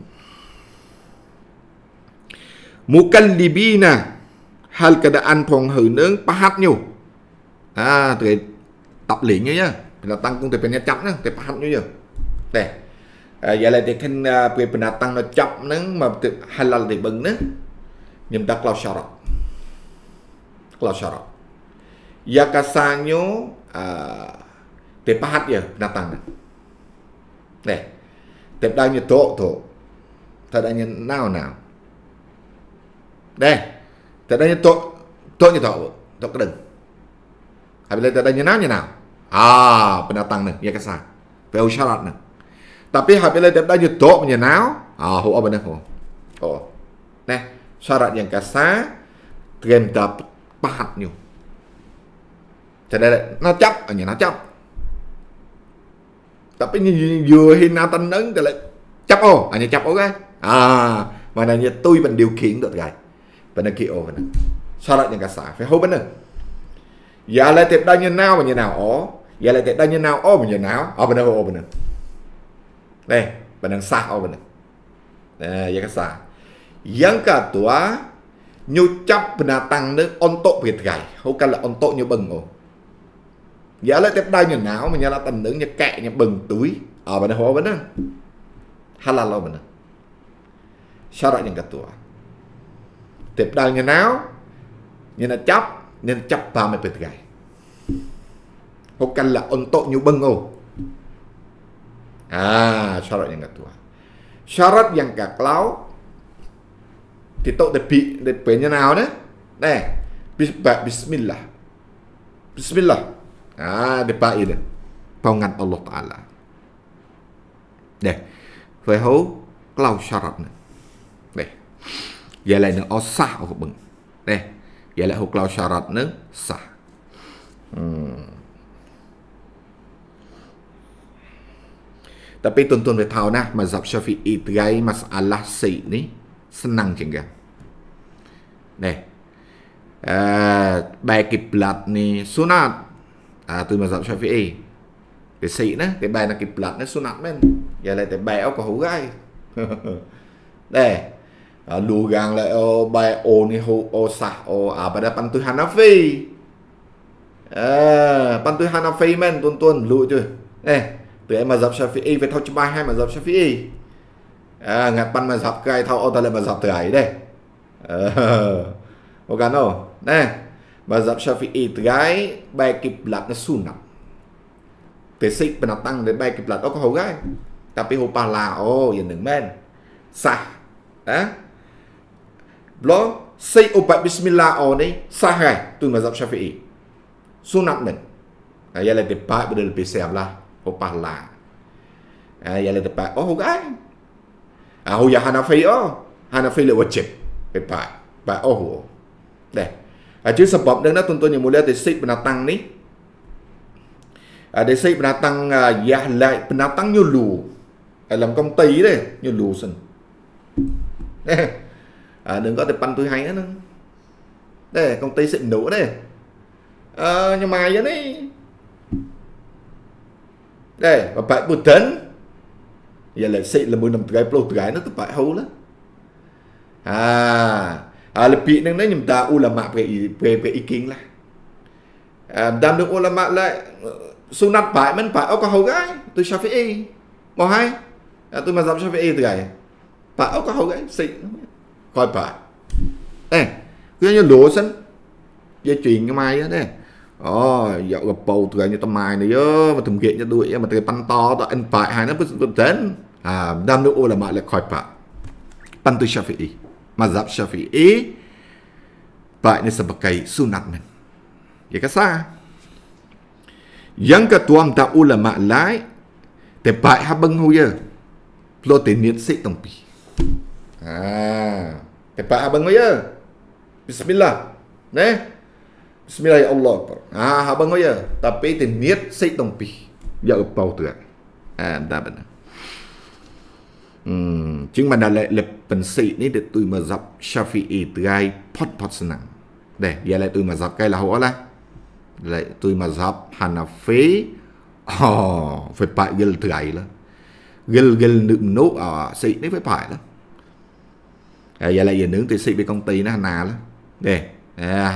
Mukallibina hal kada an phong hử nướng pahat nyu. À, tụi tập luyện như nhá là tăng cũng từ bên nhà chậm nữa tập hành như vậy để à, vậy là thì khi về bên tăng nó chậm nữa mà từ hai lần thì bừng nữa nhưng đắc lao sao rồi lao sao rồi ya kasanyo te pahat ya datang nè te danya to to ta danya nào nào đây ta danya to to như to to cái đừng ហើយលេខទៅដេញណាញ៉ាណាអ่าបណ្ដាតាំងនេះយកសាពេលឆាឡាត់ណាតាពីហើយពេលលេខទៅដេញយុទ្ធញ៉ាណាអ่าហូអបនេះហូអូណេះឆាឡាត់យ៉ាងកាសាត្រឹមតាប៉ាត់ញុតែណាចាប់អញណាចាប់តែពេលយូរហេណាតានឹងតែចាប់អូអញចាប់អូគេអាមកណាញ៉ាទុយបណ្ដៀវខៀងដត់គេបណ្ដកេអូហ្នឹងឆាឡាត់យ៉ាងកាសាពេលហូបហ្នឹង Giờ lại tiếp đây như nào mà như nào ổ Giờ lại tiếp đây như nào ổ mà như nào Ổ bình ổ bình Đây bình ổ xa ổ bình Đây giờ cái xa Yang cả tùa Nhu chấp bình tăng nước ôn tộ việt gầy Hô cả là ôn tộ như bừng ổ Giờ lại tiếp đây như nào mà như là tầm nướng như kẹ như bừng túi Ổ bình ổ bình Halal ổ bình Syarat yang kedua Tiếp đây như nào Như là chấp nên chấp ba mươi bảy ngày hoặc cần là ổn tội như bưng ô à syarat yang kedua syarat yang ke kelau kita tak bi depannya nào nè nè bismillah bismillah ah depa ini pengan Allah taala deh phải hô kelau syarat nè deh ya lain osah aku bưng deh Vậy là huklau syarat nó sah. Hmm. Tapi tuntun bertahu nah mazhab Syafi'i terkait masalah Said ni senang cengah. Neh. Uh, eh, bài kiblat ni sunat. Ah tu mazhab Syafi'i. Cái Said nah, cái bài nak kiblat ni sunat men. Vậy là cái bài au kau hurai. Deh. [LAUGHS] Ờ, gang lại ô ờ, bài ô ni hô ô sa ô à bà đã pan tu hana pan tu hana men tuần tuần lụi chưa nè từ em mà dập sa phi về thao chim bay hay mà dập sa phi ngặt pan mà dập cái thao ô ờ, ta lại mà dập từ ấy đây [LAUGHS] ok no nè mà dập sa phi từ gái bay kịp lạt nó sùn nặng tế sĩ bên tăng đến bay kịp lạt ô có hầu gái tapi hopa là ô yên đừng men sah eh Bila say ubat bismillah au ni sahih tu mazhab Syafi'i. Sunat ni. Ha ya lebih baik benda lebih sehat lah. Opah oh, ah, lah. Ha ya lebih baik. Oh kan. Ha ah, hu oh, ya Hanafi oh. Hanafi le lah wajib. Baik. Baik oh, oh. Dah. Ha jadi sebab dengan tuan-tuan yang mulia di penatang ni. Ada saya penatang uh, ya lai penatang nyulu. Dalam kompeti dia nyulu sen. Eh, à, đừng có depan tôi hay nữa đây công ty xịn đủ đây à, ờ, nhưng mà vậy đấy đây và phải bút tấn giờ lại xịn là mùi nằm gai plô gái nó tụi phải hấu lắm à à là bị nên đấy nhưng ta u là mạng về về về ý kiến là à, đam được mạng lại ờ, năm phải mình phải ông có hấu gái tôi sao phải y, mau hay à, tôi mà dám sao phải y từ gái phải ông có hấu gái xịn coi bà đây cứ như lúa sẵn dây chuyền cái mai đó đấy ờ dạo bầu thường như tầm mai này ơ mà thùng kiện cho đuổi mà từ pan to anh phải hai nó bất tấn à đam nước ô là mà lại khỏi bà pan tư shafi'i mà dạp shafi'i bà ini sebagai sunat men ya kasar yang ketua mta ulama lai te bai habang huya lo te niat sik tong pi Ha. Tepak abang ya. Bismillah. ne Bismillah ya Allah. Ha abang ya. Tapi tin niat sei tong pi. Ya upau tu. Ha dah benar. Ừ, hmm, nhưng mà đã lại lập phần sĩ ní để tôi mà dọc Shafi'i từ ai pot pot sẵn để giờ lại tôi mà dọc cái là hổ là lại tôi mà dọc Hanafi oh, phải phải gil từ ai là gil gil nữ nô ở sĩ ní phải phải là À, giờ jälleen yhtiösiipikonta inahnaala de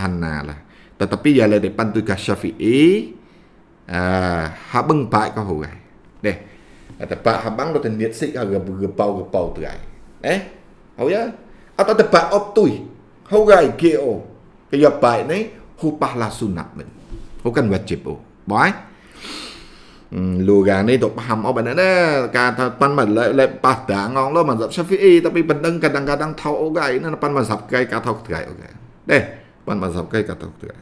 hannaala tetapi jälleen depan tu kasyafi'i habang pak ka huai de tepak habang lo tendiat sik ha gepau gepau tu ai eh hau ya atau tepak op tui hau gai này o ke ya su nei mình, sunat cần vật chip ô, bói lugane dok paham oh bana na ka pan man le le pas da ngong lo man sap syafi'i tapi bendeng kadang-kadang tau ogai na pan man sap kai ka tau kai ogai deh pan man sap kai ka tau kai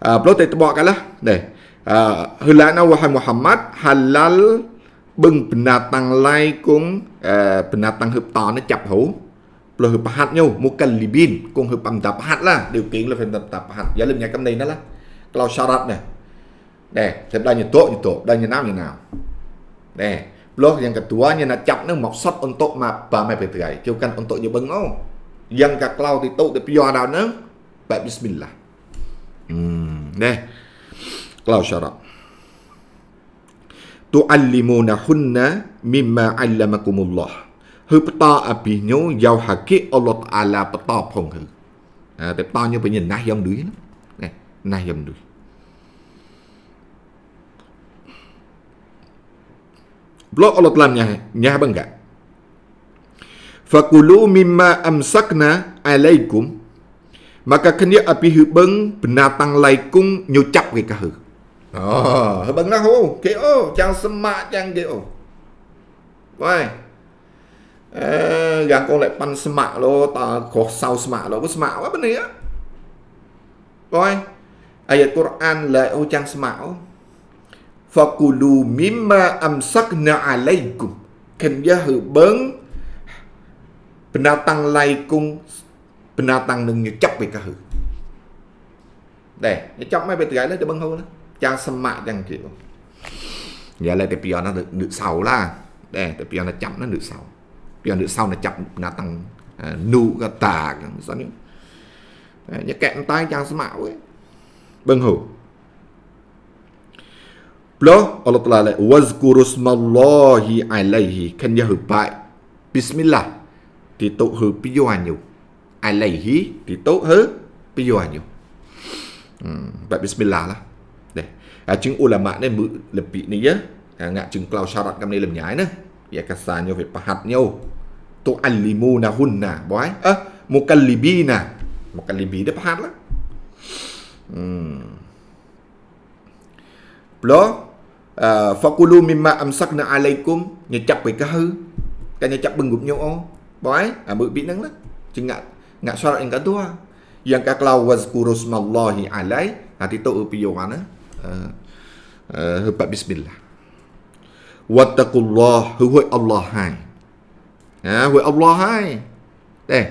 à plot te tbok kalah deh à hulana wahai Muhammad halal bưng penatang lai kung penatang à, hợp tò nó chập hữu là hợp hạt nhau một cần libin cùng hợp âm tập hạt là điều kiện là phải tập tập hạt giá lên nhà cầm này nó là này. Đây, thêm đây như tốt như tốt, đây như nào như nào. Đây, lúc yang kedua như là chặt nó một shot untuk mà bà mẹ phải thầy, kêu căn untuk như bưng không. Yang cả cloud thì tốt thì pure nào nữa. Bạn bismillah. Uhm, đây. Cloud syarat. Tu'allimunahunna mimma 'allamakumullah. ហឺបតអភិញោយោហកិអលតអាឡាបតផងហឺតែបតញោបញ្ញាណាស់យំឌុយណាណាស់យំឌុយ Blok Allah telah nyah nyah bangga. Fakulu mimma amsakna alaikum maka kini api hubeng benatang laikung nyucap ke kahu. Oh, hubeng nah ho, ke o, chang semak chang ke o. Wai. Eh, yang kau lek pan semak lo, ta kau sau semak lo, kau semak apa bener ya? Wai. Ayat Quran lek o chang semak o. Fakulu mimma amsakna alaikum. Kerja beng penatang laikum penatang nung nyecap về cả hư. Đây, nyecap mấy bị tự gái lên để bưng hô đó. Chàng sâm mạ chàng chịu. Giờ lại để bây giờ nó được, được sầu là. Đây, để bây giờ nó chậm nó được sầu. Bây được sau nó chậm nó tăng à, nu ta, tà. Sao nữa? Nhớ kẹn tay chàng sâm mạ ấy. Bưng hô. Plus Allah Ta'ala lại Wazkurusmallahi alaihi Kan ya hubai Bismillah Thì tụ hư piyoanyu Alaihi Thì tụ hư piyoanyu Vậy Bismillah lah Đây à, Chứng ulama này mự lập bị này nhá à, Ngạ chứng cloud syarat Cảm này làm nhái nữa Ya kasa nhau phải pahat nhau Tu alimuna hunna Bói à, Mukallibina Mukallibi đã pahat lắm Hmm. Plus Ờ, fakulu mimma amsakna alaikum nya chap kai kahu kan nya chap bengup nyo o bai a mu bi nang la ching ngak ngak syarat yang kat tu ah yang was kurus wazkurusmallahi alai hati tu pi yo ana hebat bismillah wattaqullah huwa Allah hai ha à, huwa Allah hai inna teh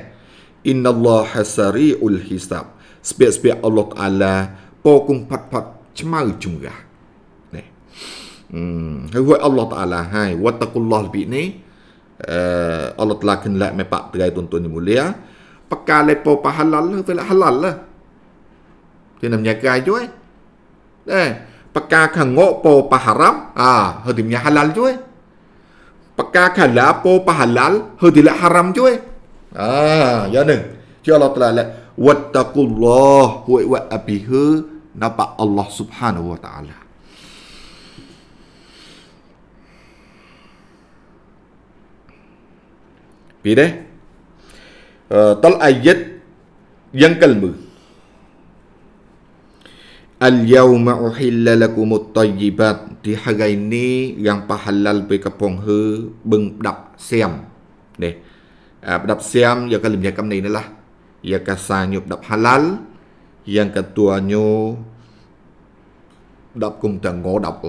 innallaha sari'ul hisab ស្ពាកស្ពាកអល់ឡោះអាឡាពោគុំផាត់ផាត់ឆ្មៅជំរះ hmm hai Allah Taala hai wattaqullah bi ni uh, eh, Allah Taala kena lak mepak terai tuan-tuan ni mulia pekal lepo pahalal lah tu lak halal lah kena menyakai tu eh eh pekal kan ngok po paharam ah ha, hati punya halal tu eh pekal kan lapo pahalal hati lak haram tu eh ah ya ni tu ya Allah Taala lak wattaqullah huwa abihu nampak Allah subhanahu wa ta'ala Pilih Tol ayat yang kelima Al-yawma uhilla lakumut tayyibat Di hari ini yang pahalal pe kapong he Beng dap siam Nih Dap siam ya kalimnya kam ni lah Ya kasanyo dap halal Yang ketuanyo Dap kung tang ngô dap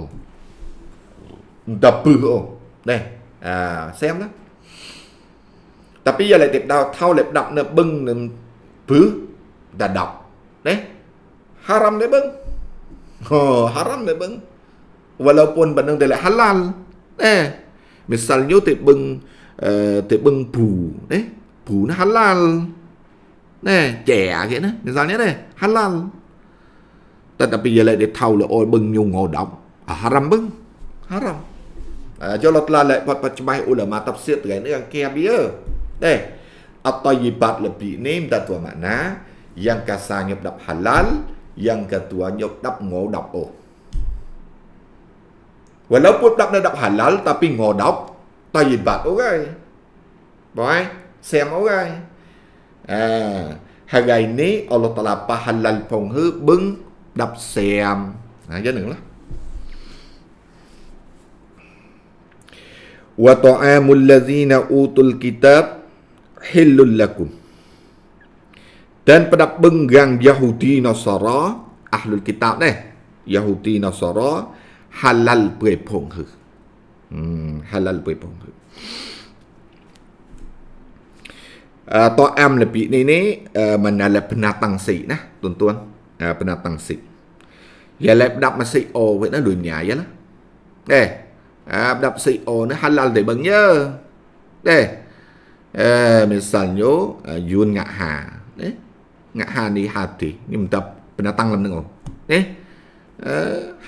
Dap pư ô Đây à, Xem đó tapi giờ lại tiếp đào thao lại đọc nè bưng nè phứ đã đọc đấy haram đấy bưng oh, haram đấy bưng walaupun bandang dia halal eh misalnya tebeng uh, tebeng pu eh pu nó halal nè chè kia nó misalnya deh halal tetapi dia lại để thau là ôi bưng nhung ngồi động à, haram bưng haram à, cho lọt là lại bật bật bài ulama tafsir cái nữa kia bia teh at-tayyibat lebih nim ta tua makna yang kasar nyop dap halal yang ketua nyop dap ngô dap o oh. walaupun dap dap halal tapi ngô dap tayyibat okay boy xem okay à hari ini Allah Taala pahalal penghu bưng dap xem à chứ nữa wa ta'amul ladzina utul kitab hilul lakum dan pada penggang Yahudi Nasara ahlul kitab ni Yahudi Nasara halal berpong hmm, halal berpong uh, ah, to'am lebih ni ni uh, menala penatang si nah tuan-tuan uh, penatang si ialah eh, pendap masi o wei na lu nya ya lah eh pendap si o ni halal de bang ye eh eh misalnya Yun ngak ha eh ngak ha ni hati ni mentap pendatang lam nang eh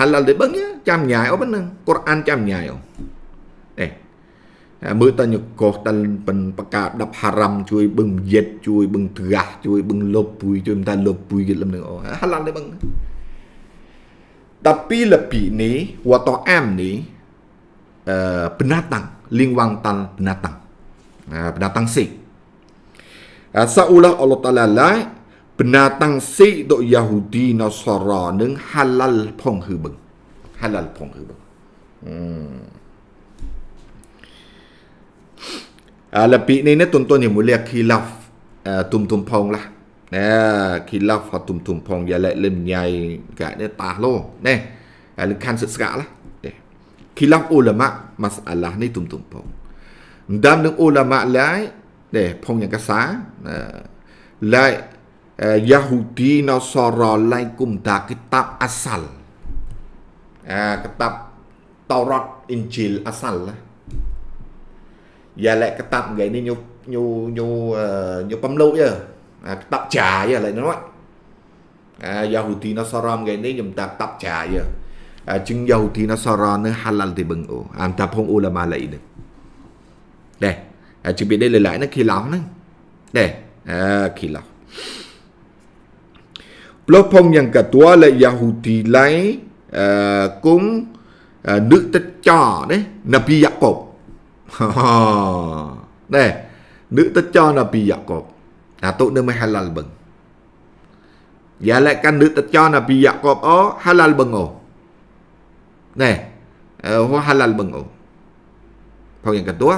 halal dia bang ya chăm nhai ô bên nang Quran chăm nhai ô eh មើលតញកោះតលបិនបកាដប់ហារ៉ាំជួយបឹងយិតជួយបឹងទ្រាស់ជួយបឹងលុបពួយជួយមិនតែលុបពួយគេលំនឹងអូហាឡានទេបឹង12លពីនេះវតអាមនេះអឺបណាតាំងលៀងវងតាំងបណាតាំង Ha, nah, binatang si. Seolah Allah Ta'ala lah, binatang si untuk Yahudi Nasara ni halal pong hubung. Halal pong hubung. Hmm. Ah, lebih ni ni tuan-tuan ni mulia khilaf ah, tum-tum pong lah. Nah, ha, khilaf atau ha tum-tum pong yang lain lebih nyai kat ni tak lo. Nih, ah, lebih kan sesekat lah. Eh, khilaf ulama masalah ni tum-tum pong. dan ng ulama lại để phong yang kasa ờ, lại ờ, Yahudi lại Nasara lai kumta kitab asal à, kitab Torot Injil asal lah và lại kitab cái này nhiều nhiều nhiều uh, nhiều pam lâu chứ à, kitab trà chứ lại nói à, Yahudi Nasara cái này chúng ta kitab trà chứ à, chừng Yahudi Nasara nữa halal thì bằng ô anh à, ta phong ulama lại được đây à, chuẩn bị đây lời lại nó khi lọc nó đây à, khi lọc blog phong yang kedua là Yahudi lấy à, cúng à, nữ tích cho đấy Nabi Jacob [LAUGHS] đây nữ tích cho Nabi Jacob à tụ nơi mới halal bừng Dạ lại căn nữ tích cho Nabi Jacob ó halal bừng ổ, nè à, hoa halal bừng ổ, phong yang kedua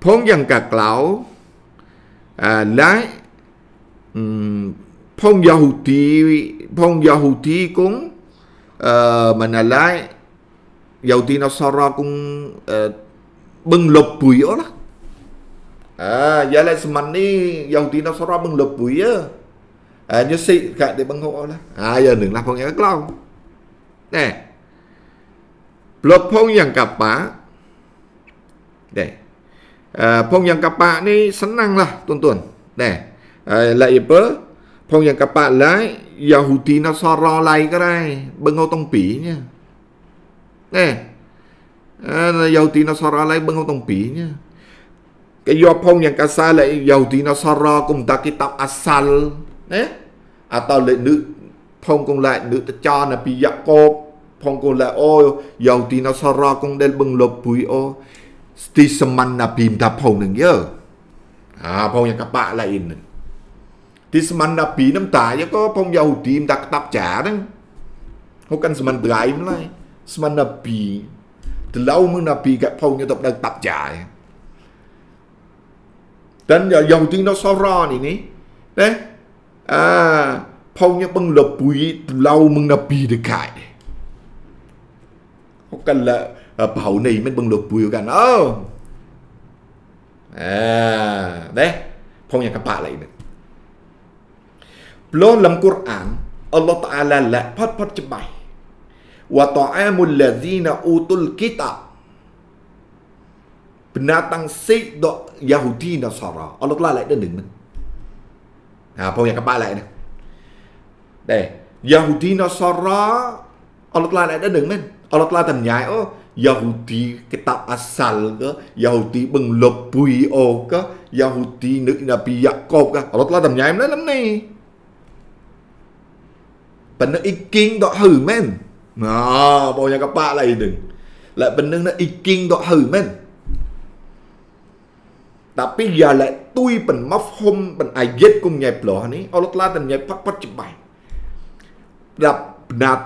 phong dân cạc lão à, lái phong giàu thì phong giàu thì cũng uh, mình là lái giàu nó sau ra cũng uh, ờ, lục bụi đó à giờ lại mình đi giàu thì nó sau ra bưng lục bụi á à, nhớ xị cả để bưng hộ đó à giờ đừng làm phong nhớ lâu nè lục phong dân cặp bá đây Ờ, phong yang kapa sẵn năng là tuần tuần Dah. Lai apa? Phong yang kapa lai Yahudi Nasara lai ke rai. Bengau tong pi nya. Dah. Ờ, Yahudi Nasara bưng bengau tông pi nha Cái do phong yang kasa lai Yahudi Nasara cùng ta kitab asal. Dah. Atau à, lại nữ phong cùng lại nữ ta cho là pi Jacob phong cùng lại ô Yahudi Nasara cùng đây bưng lộp bụi ô. Tisman na pinta phong nang yo. À nhà các kapa la in. Tisman na pinam ta ya ko pong yahu tim ta ketap jarang. Hukan seman draim lai. Seman na pi. Telau mung na các phong nhà tập tak tap jai. Dan giờ yahu tim nó soron ini. Đấy. À phong yang bang lập bui telau mung na pi dekai. Hukan là Pau ờ, này mình bưng lục bùi kan. Oh. À, đấy. Phong yang kepak lại nữa. Belum dalam Quran Allah Taala la pat pat cebai. Wa ta'amul ladzina utul kitab. Binatang si do Yahudi Nasara. Allah Taala lại đến đừng mình. À, phong yang kepak lại nữa. Đây, Yahudi Nasara Allah Taala lại đến đừng mình. Allah Taala tầm nhại ô Yahudi kita asal cơ, Yahudi menglopui o cơ, Yahudi nước Nabi Yakob ke Allah Ta'ala đầm nhà em đó lắm này Bình nó ý kiến đó hử men Nó bao nhiêu các bạn lại đừng Lại bình nó ý kiến đó hử men Tapi giờ lại tui bình móc hôm bình ai dết cùng nhạy bỏ hả ní Allah Ta'ala đầm nhạy phát phát chụp bài Đập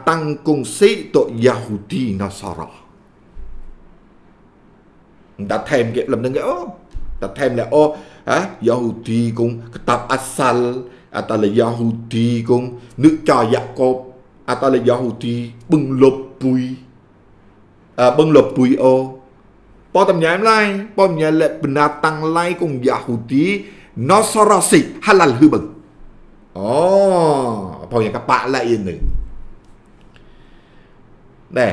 cùng kongsi untuk Yahudi Nasara. that time គេលំនឹងគេអូ that time ឡែអូហ៎យ៉ាហ៊ូទីគងកតាប់អាសាល់អតលយ៉ាហ៊ូទីគងនឹកចោយ៉ាកបអតលយ៉ាហ៊ូទីបឹងលប់ពុយអឺបឹងលប់ពុយអូបតំញ៉ាំឡៃបតំញ៉ាំលេបណាតាំងឡៃគងយ៉ាហ៊ូទីណូសរ៉ាស៊ីហាឡាល់ហឺបឹងអូបងយ៉ាងកបាក់ឡៃយិននេះដែរ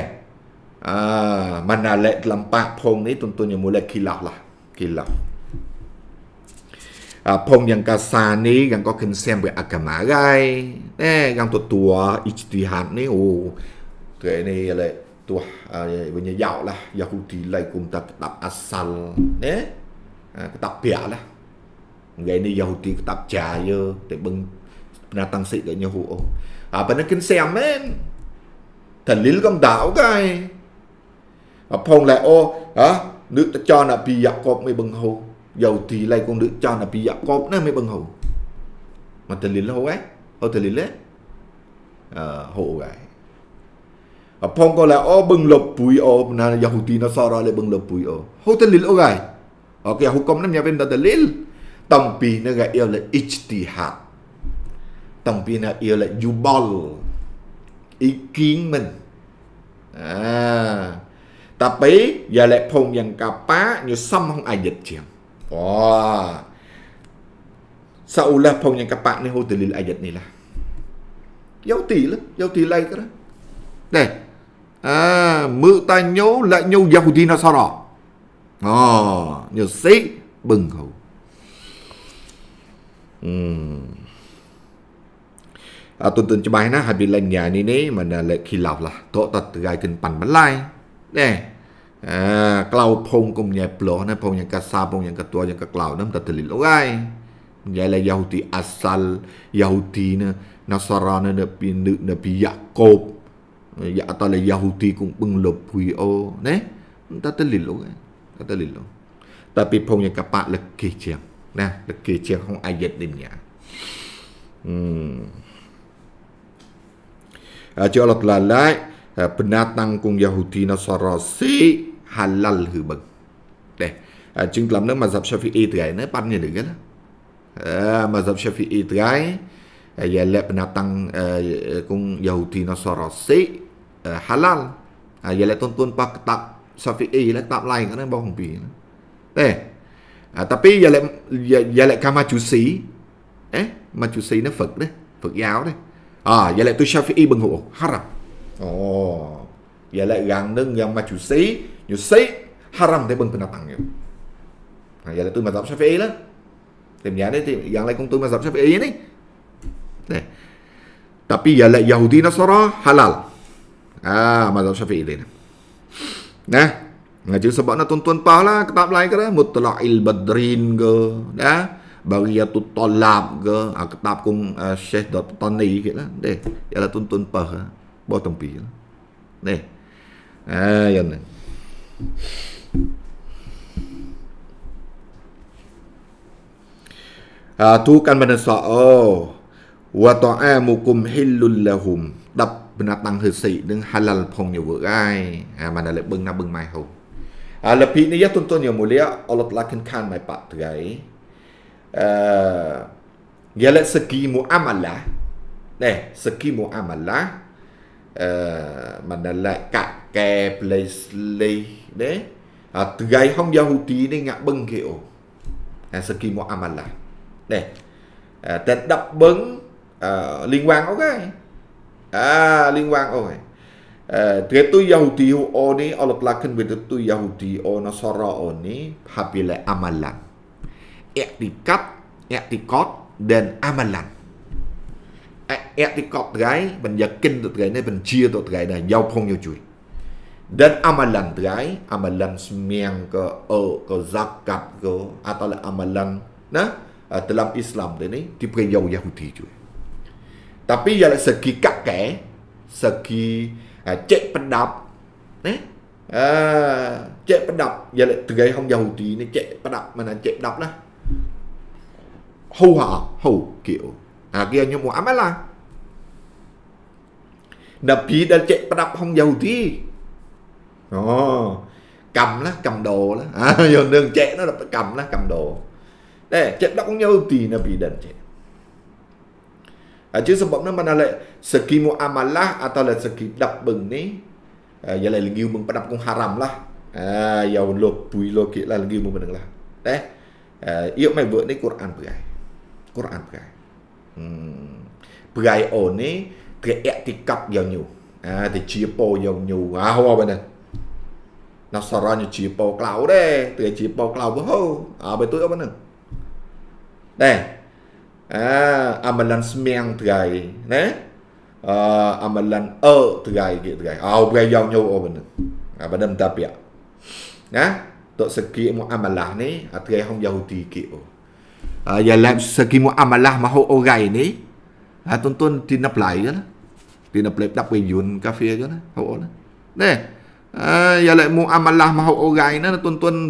Ah, mana let lampah pong ni tentunya mula kilaf lah. Kilaf. À, ah, pong yang kasa ni yang kau kena xem về agama gai. Eh, yang tu tua ijtihad ni. Oh, cái này là tua à, bên nhà giàu lah. Yahudi lại cùng ta kitab asal. Eh, à, kitab pia Ngày này Yahudi kitab jaya. Tại bưng penatang sik kat nyahu. Apa ah, nak kena xem men? Talil kam dau kai phong lại ô đó nước ta cho là pi giặc cọp mới bằng hồ dầu thì lại con nước cho là pi giặc cọp nó mới bằng hồ mà thầy liền lâu hồ ấy ô thầy liền lấy hồ à phong có là ô bừng lộc bụi ô là dầu thì nó so ra lại bừng lộc bụi ô hồ thầy liền lâu gái ở cái hồ công nó nhà bên ta thầy liền tầm pi nó gái yêu là ijtihad tầm pi nó yêu là jubal ý kiến mình à tapi jelek pun yang kapa nyu samong ayat ciam. Wah. Saulah pun yang kapa ni hu dalil ayat ni lah. Yau ti lah, yau ti lai kara. Đây. À, mự ta nhô lại nhô Yahudi Nasara. Ờ, nhớ xí bừng hầu. Ừm. À, tuần tuần cho bài nó hai bị lần nhà này nế mà là lệ khi lọc là tổ tật gai kinh bằng bắn lai. 네. 아, 클라우퐁곰예블로네퐁양가사퐁양가투아양클라우남따틀릴오가이야라야후디아살야후디네나사라네네피네피야콥 ya atala yahudi cũng bưng lộp hủy ô nè ta ta lịt lộp ta ta lịt lộp ta bị phong nhà cặp bạn là kỳ chiang nè là kỳ chiang không ai giật đến nhà uhm. à, cho lọt là lại binatang eh, kung Yahudi Nasara si halal hư bừng đây à, eh, chứng lắm đó mà dập Shafi'i trai nó bắn như được cái đó à, eh, mà dập Shafi'i trai ya le binatang kung Yahudi Nasara si halal à, ya tôn tôn tuan pak tak Shafi'i là tạm lain cái nó bao không bì, đây à, tapi ya le ya le kama chủ sĩ eh mà chủ sĩ nó Phật đấy Phật giáo đấy à ya le tu Shafi'i bằng hộ haram Oh. Ialah yang nung yang maju si, you say haram tapi pun pernah panggil. Ha, ialah tu mazhab Syafi'i lah. Temnya ni tem, yang lain kong tu mazhab Syafi'i ni. Eh. Tapi ialah Yahudi Nasara halal. Ah, ha, mazhab Syafi'i ni. Nah, ngaji sebab nak tuan-tuan pah lah kita belai kira mutlak il badrin ke, dah bagi talab ke, ha, kitab kong uh, Syekh Dr. Tani gitu lah. Deh, ialah tuan-tuan pah. Lah. បោះតំពីនេះអើយហ្នឹងអើទូកាន់មិនសោអូវតអាមុគុមហ៊ីលុលឡាហុមដាប់បណាត់ដាំងហឺស៊ីនឹងហាឡាល់ផងយវើអាយអាម៉ាណាលេបឹងណាបឹងម៉ៃហូអាលពីនេះទុនទុនយមូលីអលបឡាគិនខានម៉ៃប៉ត្រៃអឺយ៉ាលេសគីមូអាម៉ាឡាណែសគីមូអាម៉ាឡា uh, manala kak ke place le de uh, gai hong yahudi ni ngak beng ke o à, uh, seki muamalah de uh, à, ta đập bấn uh, à, liên quan ok à liên quan ok Tiga tu Yahudi ô o ni Allah pelakan benda tu Yahudi o Nasara o ni Habila amalan Iktikat Iktikot dan amalan etikot gai ban kinh tu gai này ban chia tu gai này yau phong yo chui đến amalan tu gai amalan semiang ke o ke zakat ke atau amalan nah dalam Islam dia ni à, à, giàu Yahudi juga. Tapi dari segi kakek, bắt uh, cek pendap, bắt uh, cek pendap, dari tegai không Yahudi ni cek pendap mana cek pendap lah. Hầu họ, hầu kiểu anh agia nyomu amala nabi đã chạy bắt đập không giàu tí ồ oh, cầm lá cầm đồ lá à, [LAUGHS] giờ đường chạy nó là cầm lá cầm đồ để chạy đọc nhau tí nabi dan chạy À, chứ sebabnya mana le segi muamalah atau à, le segi dap beng ni à, giờ ya le lagi beng padap kong haram lá, à, ya lo kia là kit lah lagi beng lá, đấy, à, yêu mai vợ đấy Quran pakai Quran pakai ប្រៃអូននេះត្រែកទីកាប់យ៉ាងញូអាទៅជាពោយ៉ាងញូអាហោបែរណាណសរញជាពោក្លៅដែរត្រែកជាពោក្លៅហូអើបើទួយអបហ្នឹងដែរអាអាមលនស្មៀងត្រៃណាអឺអាមលនអឺត្រៃគេត្រៃអោប្រៃយ៉ាងញូអបហ្នឹងអាបើដឹងតាពាក់ណាតសគីមកអាមឡានេះអត្រែហងយ៉ាហូទីគេអូ lại jalan sekimu amalah mahu ogai ni ha tuan-tuan tinaplay je lah tinaplay tak pun yun kafir je nữa, hok lah deh uh, jalan mu amalah mahu khọ bị tuan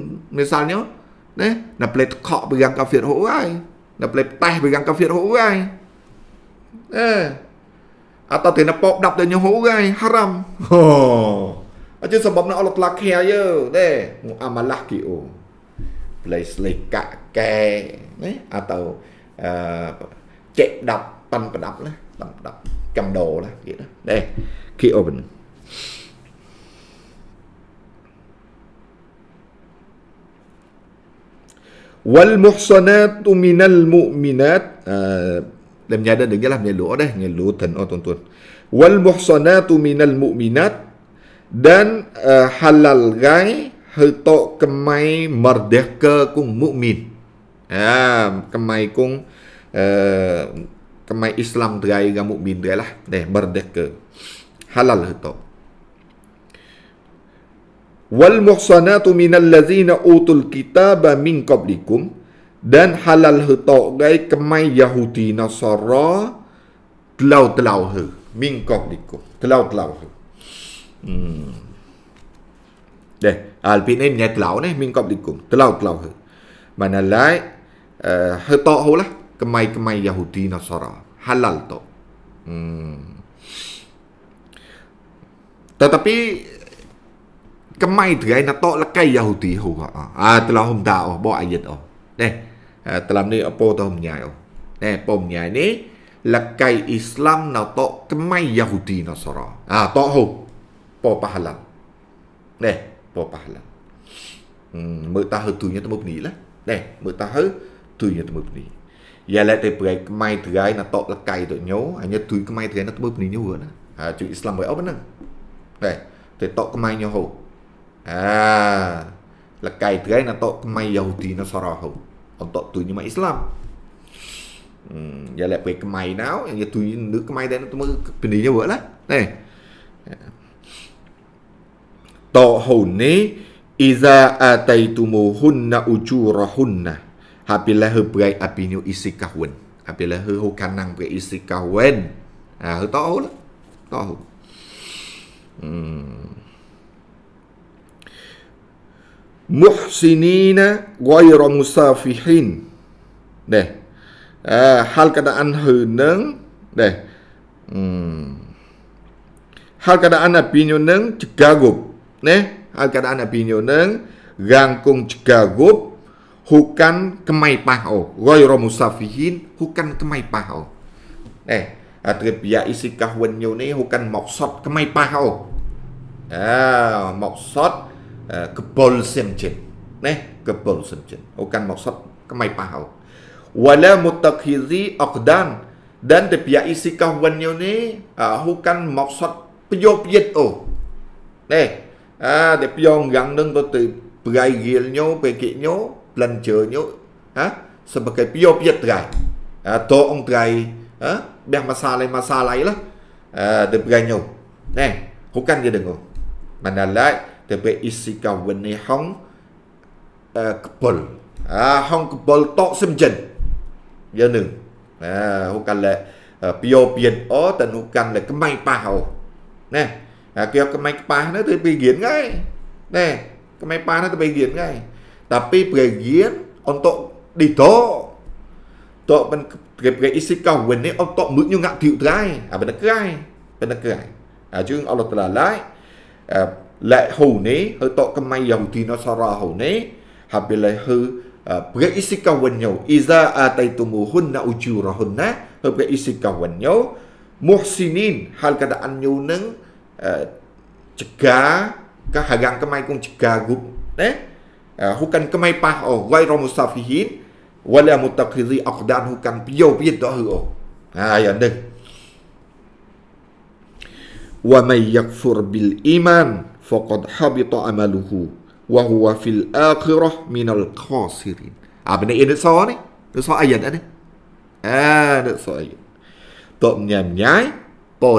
cà phê deh nak play tekak pegang bị hok cà phê play teh pegang à hok ogai deh atau tinapok được dan hok ogai haram ho à, Chứ sao bấm nó lọc lạc hè chứ Đây Amalah kì ồ play slick kak eh? eh, kè nè à tàu chạy eh, đập tăng và đập nè tăng đập cầm đồ nè vậy đó đây khi open wal muhsanat min al mu'minat lem nyada dengi lah nyelu ada nyelu ten oh, oh tuan tuan wal muhsanat min mu'minat dan halal gay hetok kemai merdeka kung mukmin. Ya, kemai kung uh, kemai Islam terai ga mukmin terai lah. Deh merdeka. Halal hetok. Wal muhsanatu minal ladzina utul kitaba min qablikum dan halal hetok gay kemai Yahudi Nasara telau-telau he min qablikum. Telau-telau he. Hmm. Deh. Al ah, pin ni nyet lau ni min kop dikum. Telau telau hu. Mana lai eh uh, to hu lah. Kemai kemai Yahudi Nasara. Halal to. Hmm. Tetapi kemai dia nak to lekai Yahudi hu. Ha. Ah telau hum ta oh bo ayat oh. Neh. Eh telam ni apo to hum nyai oh. Neh pom nyai ni lekai Islam nak to kemai Yahudi Nasara. Ah to hu. Po pahalan. Neh. popahlah. Hmm, mertaha tunya temu peni lah. Deh, mertaha tunya temu peni. Ya la te prai kmai trai na tok lakai tok nyo, anya tui kmai trai na temu peni nyo na. Ha chu Islam bai op nang. Deh, te tok kmai nyo ho. Ah, lakai trai na tok kmai Yahudi na sara ho. Ontok tunya ma Islam. Hmm, ya la prai kmai nao, anya tui nu kmai dai na temu peni nyo lah. Deh. to hầu nế iza ataitumuhunna ujurahunna apabila hư berai apinyo isi kahwin apabila hư hu kanang berai isi kahwin ha à, hư to lah to hu hmm. muhsinina ghayra musafihin đây à, hal keadaan hư nâng đây hmm. hal keadaan apinyo nâng cegagup Ne, al-qada'an nabi nyoneng gangkung jagup, hukan kemai paho. Roy musafihin hukan kemai paho. Ne, atribia isi kahwin nyone hukan maksud kemai paho. Ah, maksud eh, kebol semjen. Ne, kebol semjen. Hukan maksud kemai paho. Walau mutakhiri aqdan dan tepia isi kahwin nyone ah, hukan maksud piyo piet o. Ah, Pyongyang នឹងទៅទៅប្រៃគៀលញោពេលគិញោប្លិនជើញោហ៎សម្បកិពីយោពីត្រៃអាតអងត្រៃហ៎បះមកសាឡៃមកសាឡៃឡាអឺទៅប្រៃញោណែហូកាន់គេដឹងហ៎បណ្ដាឡៃទៅពេលអ៊ីស៊ីកាវិននេះហងអឺកបុលអាហងកបុលតសំចិនយើងនឹងអាហូកាន់ឡែពីយោពីអូតនុកាន់ឡែកម៉ៃប៉ះអូណែគេក្មេងប៉ះហ្នឹងទៅពីរៀនហ្នឹងឯងណែក្មេងប៉ះហ្នឹងទៅពីរៀនហ្នឹងឯងតែពីប្ររៀនអន្តឌីតោតបមិនគេគេអ៊ីស៊ីកោវិញនេះអន្តមឹកញងាក់ទីត្រៃអាបិណក្រៃបិណក្រៃអាជឿងអល់ឡោះតាឡាលែហូនេះហឺតកមៃយ៉ាងទីណសារ៉ាហូនេះហាប់លែហឺព្រះអ៊ីស៊ីកោវិញញោអ៊ីសាអាតៃទុមូហ៊ុនណាអ៊ូជូរ៉ហ៊ុនណាហឺព្រះអ៊ីស៊ីកោវិញញោមូហ្ស៊ីនីនហាល់កដាអានញូនឹង cegah kahagang kemai kung cegah gup eh hukan kamai pah o ghairu musafihin wala mutakhidhi aqdan hukan piyo piyo do ho ha ya ndeng wa may yakfur bil iman faqad habita amaluhu wa huwa fil akhirah minal khasirin à bên này nó so ni, nó so ayat đấy à nó so ayat tộm nhàm nhái bò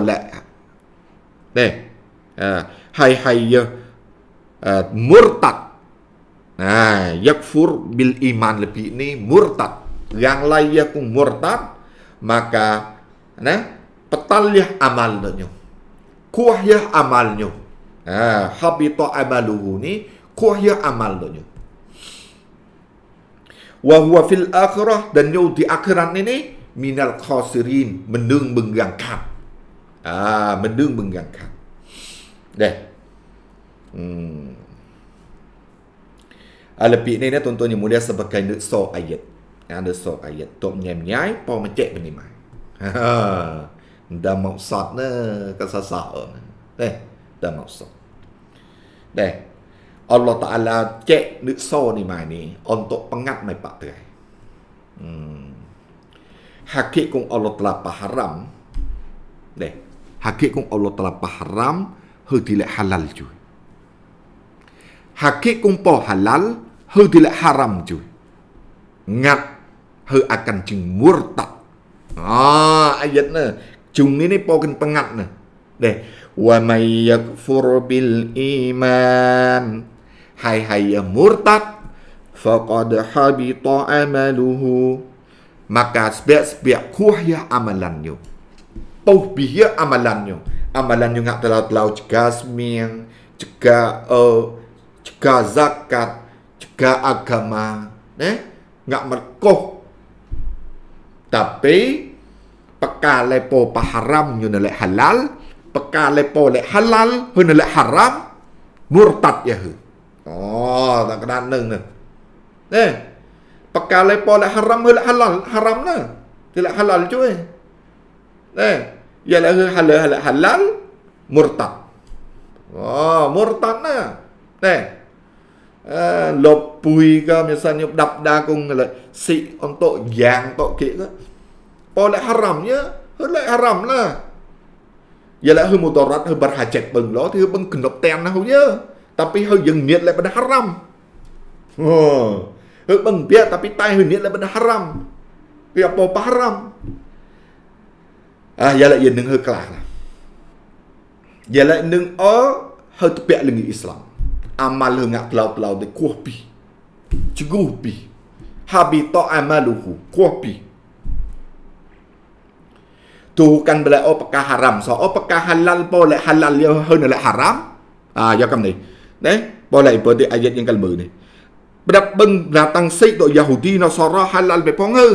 Nih. hai hai ya murtad. Nah, yakfur bil iman lebih ini murtad. Yang layak murtad maka nah petal amal amalnya. Kuah ya amalnya. Nah, habita amaluhu ni kuah ya amalnya. Wa huwa fil akhirah dan nyu di akhiran ini minal khasirin mendung menggangkat. อ่ามันดึงมึงอย่างครับเด้อืมอัลปีนี่นะตัวตัวอย่างมูเดียสบักไกนึกโซอายต์อันเดอร์โซอายต์ตัวแง่ย้ายปอมันเจ็บเป็นยังไงดามอกสอดเนอะก็สาวๆเด้อดามอกสอดเด้ออัลลอฮ์ตะอัลลาเจ็บนึกโซนี่ไหมนี่อันตัวปังงัดไม่ปะเตยอืมหากที่กุงอัลลอฮ์ตะลาปะฮารัมเด้อ hakikung Allah telah paharam hudilek halal ju. Hakikung po halal hudilek haram ju. Ngat hu akan jing murtad. Ah ayat ne jung ini po kan pengat ne. Deh wa may yakfur bil iman hai hai ya murtad faqad habita amaluhu maka sebab-sebab kuah ya amalannya Tauhbihnya amalannya. Amalannya ngak telah-telah cegah semiang, cegah uh, cegah zakat, cegah agama. Nah, ngak merkoh. Tapi, pekal lepo paharam yun lek halal, pekal lepo lek halal hun lek haram, murtad ya hu. Oh, tak kena neng neng. Eh, pekal lepo lek haram hun lek halal, haram na. Tidak halal cuy. ណាយល់ហើយហាឡាហាឡាលមរតាត់អូមរតាត់ណាណែអឺលោកពុយក៏មានសិនខ្ញុំដាប់ដាគងសិអន្តយ៉ាងតកេកប៉លហរ៉ាំយើហឺលហរ៉ាំណាយល់ហើយមូដរ៉ាត់ហើយបរហាចិត្តបឹងឡោគឺបឹងគណប់តាមណាហូយើតាពីហើយយើងមានលបដហរ៉ាំអូហើយបឹងវាតាពីតែហើយមានលបដហរ៉ាំគឺអពប៉ហរ៉ាំអាយ៉ាឡៃយើងនឹងហើកខ្លះយ៉ាឡៃនឹងអល់ហើតពាក់លងអ៊ីស្លាមអាម៉ាលងាក់ក្លោក្លោដេគូពីជីគូពីហាប៊ីតអាម៉ាលូគូពីទូកាន់ប្លែអបកាហារ៉ាំសអបកាហាឡាល់ប៉ូលេហាឡាល់យោហើនៅលេហារ៉ាំអាយ៉ាកំនេះណេប៉ូលេបើទីអាយ៉ាយ៉ាងកលមើនេះប្រាប់បឹងណាតាំងសេកដោយយ៉ាហូឌីណសរ៉ាហាឡាល់បេប៉ងើ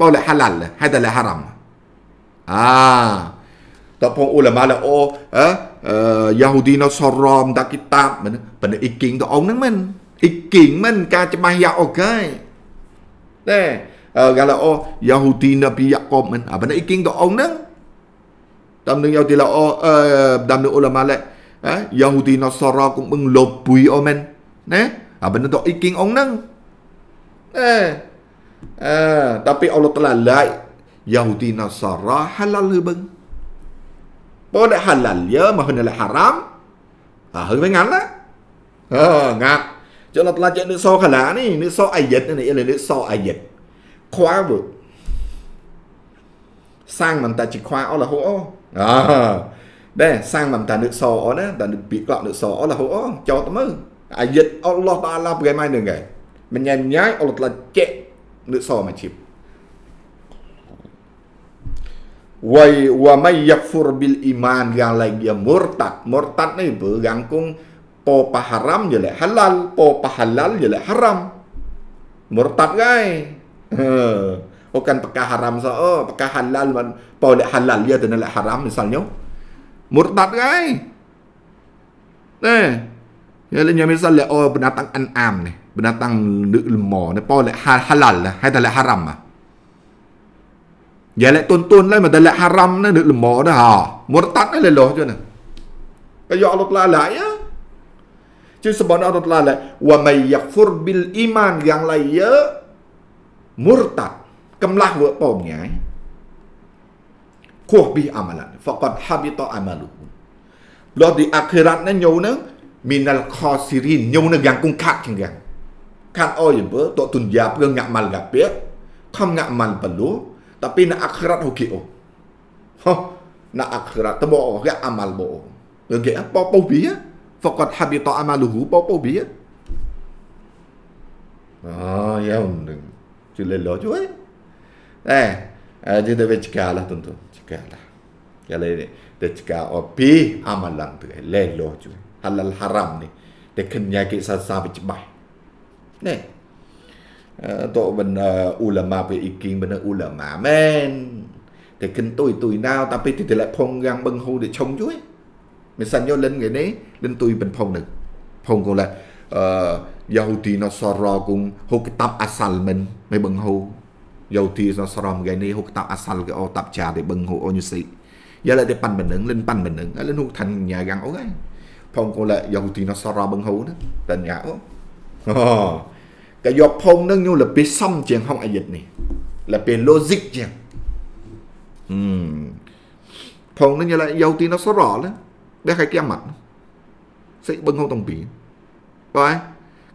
ប៉ូលេហាឡាល់ហេតាលេហារ៉ាំ Haa. Tak pun ulah malah oh ha, eh uh, Yahudi no sorom tak kitab mana pada iking tu orang nang men iking men ka cemah ya okai oh, deh uh, ha, gala oh Yahudi no pi Yakob men apa ha, nak iking tu orang nang dalam dunia Yahudi lah o, oh, eh dalam dunia ulama lah eh Yahudi no sorom kung meng lobui oh men neh apa nak tu iking Ong nang eh eh tapi Allah telah like Yahudi Nasara halal hư bưng Bố đã halal nhớ mà hình là haram à, Hư với ngắn đó à, Ngạc Cho là là chuyện nước so khả lá này Nước so ai dịch này là nước so ai dịch Khóa vượt Sang mình ta chỉ khóa ó là hổ à, Đây sang mình ta nước so ó đó Ta bị gọn nước so ó là hổ Cho tấm ư Ai dịch Allah ta là cái mai đường kìa Mình nhằm nhái Allah ta là chạy nước so mà chịp wa wa may yakfur bil iman yang lagi dia murtad murtad ni bergangkung po paharam je lah halal po pahalal je lah haram murtad kai [LAUGHS] oh kan pekah haram so oh pekah halal man po le halal dia dan le haram misalnya murtad kai eh ya le misal le oh binatang an'am ni binatang lemo ni po le halal lah hai le haram ah ย่าเลยตุนตุนเลยมันแต่ละฮารำนะ่นหรือหมอนะฮะมรตัดนั่นเลยหรอจ้ะน่ะก็ย่อลดละหลายอ่ะจึงสมบัติอัรถอฮ์ละหลายว่าไม่อยากฟุรบิลอิมานอย่างไรเยอะมุรตัดกำลังเวอร์ปอมไงขวบีอามาลันฟักัดฮับิตอามาลูลอดีอัคราเนั้นโยนึงมีนัลคอสิรินโยนึงอย่างกุ้งคัดแข็งขัดอ้อยเบอร์ตัวตุนยาเพื่องะมันกับเปียกคำงะมันเป็นรู้ Tapi nak akhirat hoki o. Oh. Ho, nak akhirat tebo o, oh, gak amal bo o. Oh. Ya, gak apa apa bi ya? Fakat habita amaluhu apa apa bi ya? Ah, ya undeng. Cile lo jo ya. Eh, eh jadi dewe cikala lah, tentu, cikala. Kalau ini, dia cikala amal lang tu, leh lo jo. Halal haram ni, dia kenyakit sasabit cibah. Nih, Ờ, tội bên ờ, ulama về ý kiến bên ờ, ulama men thì kinh tuổi tuổi nào ta bị thì lại phong gang bưng hô để chống chuối mình sanh vô lên người đấy lên tôi bên phong được phong cũng là Yahudi nó so ro cũng hô cái tập asal mình mới bưng hô Yahudi nó so ro cái này hô cái tập asal cái ô tập trà để bưng hô ô như sĩ giờ lại để pan mình đứng lên pan mình đứng lên hô thành nhà gang ố cái phong cũng là Yahudi nó so ro bưng hô đó tên nhà ố cái do phong nâng nhu là bị xong chuyện không ai dịch này là bị logic chuyện phong nâng như là dầu tí nó số rõ đó để khai kia mặt sẽ bưng không tổng bị phải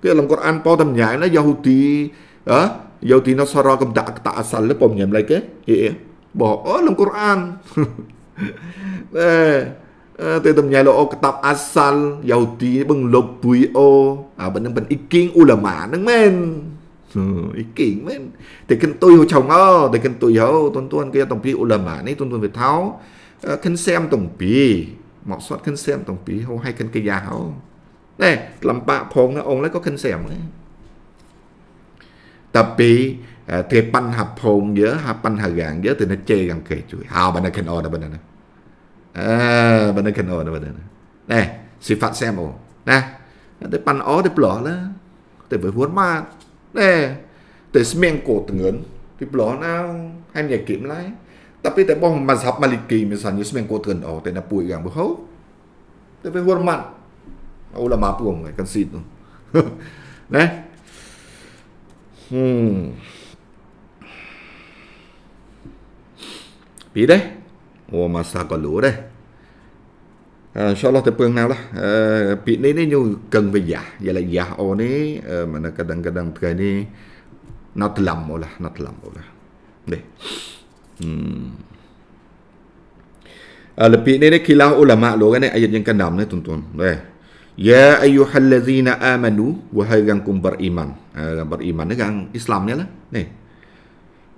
cái lòng con ăn po tầm nhảy nó dầu tí á ờ, dầu tí nó số rõ cầm tạ tạ sẵn lớp bồng nhầm lại cái ý bỏ ở lòng con ăn [LAUGHS] Tetem nyalo tập asal Yahudi beng lobui o à bên nâng bên iking ulama nâng men iking ừ, men thì kinh tôi hồ chồng ơ ờ, thì kinh tôi hiểu tuân tuân kia tổng pi ulama này tuân tuân việt tháo ờ, kinh xem tổng pi mọt sót kinh xem tổng pi hầu hay kinh kia già hầu này làm bạ phong nó ông lấy có kinh xem đấy tập pi ờ, thì pan hạp phong nhớ hạp pan hà gạn nhớ thì nó chê gần kề chuối hào bên này kinh o đó bên này Ah, benda kena dah benda ni. Nè, xem semo. Nè, te pan o te plo la. Te với huấn ma. Nè, te smeng cổ từng ngấn. Te plo nào hay nhà kiếm lại. tập Tapi te bong mazhab maliki misalnya smeng cổ từng o te na pui gang bho. Te với huấn ma. Ulama puong kan sit tu. Nè. Hmm. Bị đấy. Ủa mà sao còn lũ đây à, Sao lọt tới phương nào đó Pịt ní ní như cần phải giả Vậy là giả ô ní Mà nó cần đăng cần đăng cái ní Nó thật lầm ô là Nó thật lầm ô là Đi Ừ Là pịt ní ní khi lao ô là mạ lô cái này Ây dân cần amanu Wahai gang kum beriman ah, Beriman ni gang Islam ni lah Nih